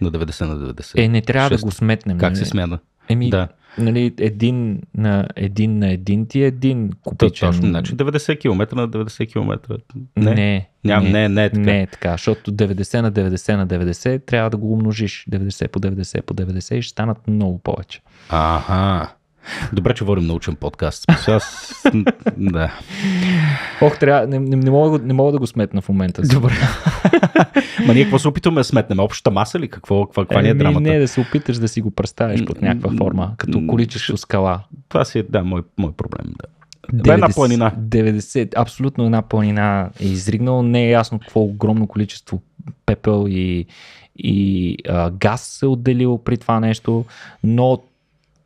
На 90 на 90. Е, не трябва 6. да го сметнем. Как се смята? Еми, да. нали, един на един на един ти е един кубичен. Точно, значи 90 км на 90 км. Не, не, ням, не, не, не, е така. не е така, защото 90 на 90 на 90 трябва да го умножиш 90 по 90 по 90 и ще станат много повече. Ага. Добре, че водим научен подкаст. Аз... да. Ох, трябва... Не, не, не, мога, не мога да го сметна в момента. Добре. Ма ние какво се опитваме да сметнем? Общата маса ли? Какво, каква, каква ни е, е драмата? Не, да се опиташ да си го представиш под някаква форма, като количество скала. Това си е, да, мой, мой проблем. Да. 90, е една планина. 90, абсолютно една планина е изригнала. Не е ясно какво огромно количество пепел и, и а, газ се е отделило при това нещо, но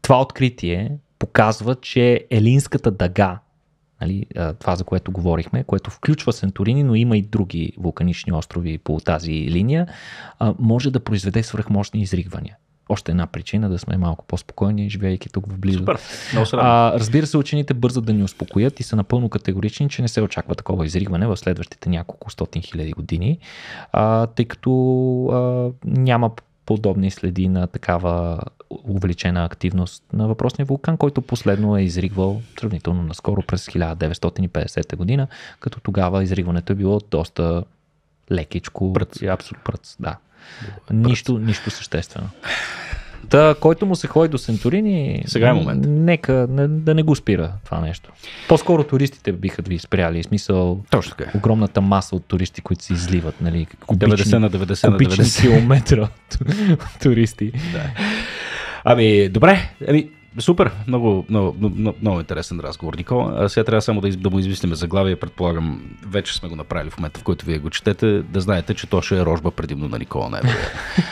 това откритие показва, че Елинската дъга, нали, това за което говорихме, което включва Сенторини, но има и други вулканични острови по тази линия, може да произведе свръхмощни изригвания още една причина да сме малко по-спокойни, живеейки тук в близо. разбира се, учените бързо да ни успокоят и са напълно категорични, че не се очаква такова изригване в следващите няколко стотин хиляди години, а, тъй като а, няма подобни следи на такава увеличена активност на въпросния вулкан, който последно е изригвал сравнително наскоро през 1950 година, като тогава изригването е било доста лекичко. Пръц. И абсолютно пръц, да. Пръц. нищо, нищо съществено. Та, който му се ходи до Сентурини, сега е момент. Нека не, да не го спира това нещо. По-скоро туристите биха ви спряли. В смисъл, Точно така. Е. огромната маса от туристи, които се изливат, нали? Кубични, 90 на 90 на 90 километра от туристи. Да. Ами, добре, ами, Супер, много, много, много, много интересен разговор, Никола. А сега трябва само да, да му измислиме заглавие. Предполагам, вече сме го направили в момента, в който вие го четете. Да знаете, че то ще е рожба предимно на Никола Небе.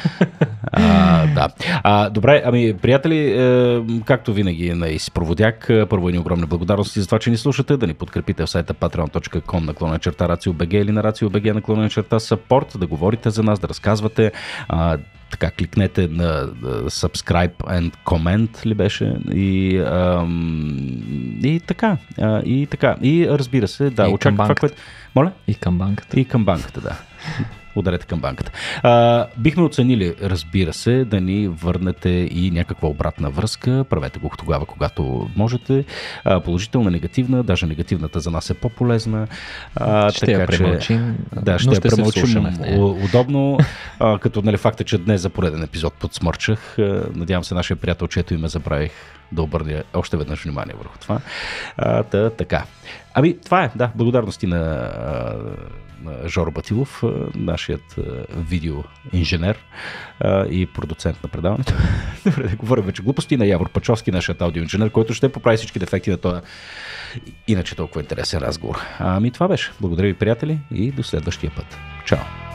а, да. а, Добре, ами, приятели, е, както винаги е на изпроводяк, е, първо е ни огромни благодарности за това, че ни слушате, да ни подкрепите в сайта patreon.com наклона черта RACIOBG или на RACIOBG наклона черта support, да говорите за нас, да разказвате. А, така, кликнете на subscribe and comment ли беше и, ам, и така, а, и така. И разбира се, да, и очаквам това, което... Моля? И към банката. И към банката, да ударете към банката. А, бихме оценили, разбира се, да ни върнете и някаква обратна връзка. Правете го тогава, когато можете. А, положителна, негативна, даже негативната за нас е по-полезна. А, ще така, я премълчим. Че, да, ще, ще я премълчим удобно. А, като нали, факта, че днес за пореден епизод подсмърчах. Надявам се, нашия приятел, чето име забравих, да обърне още веднъж внимание върху това. А, та, така. Ами, това е, да, благодарности на, на Жоро Батилов, нашият видеоинженер и продуцент на предаването. Добре, да говорим вече глупости на Явор Пачовски, нашият аудиоинженер, който ще поправи всички дефекти на този иначе толкова интересен разговор. Ами това беше. Благодаря ви, приятели, и до следващия път. Чао!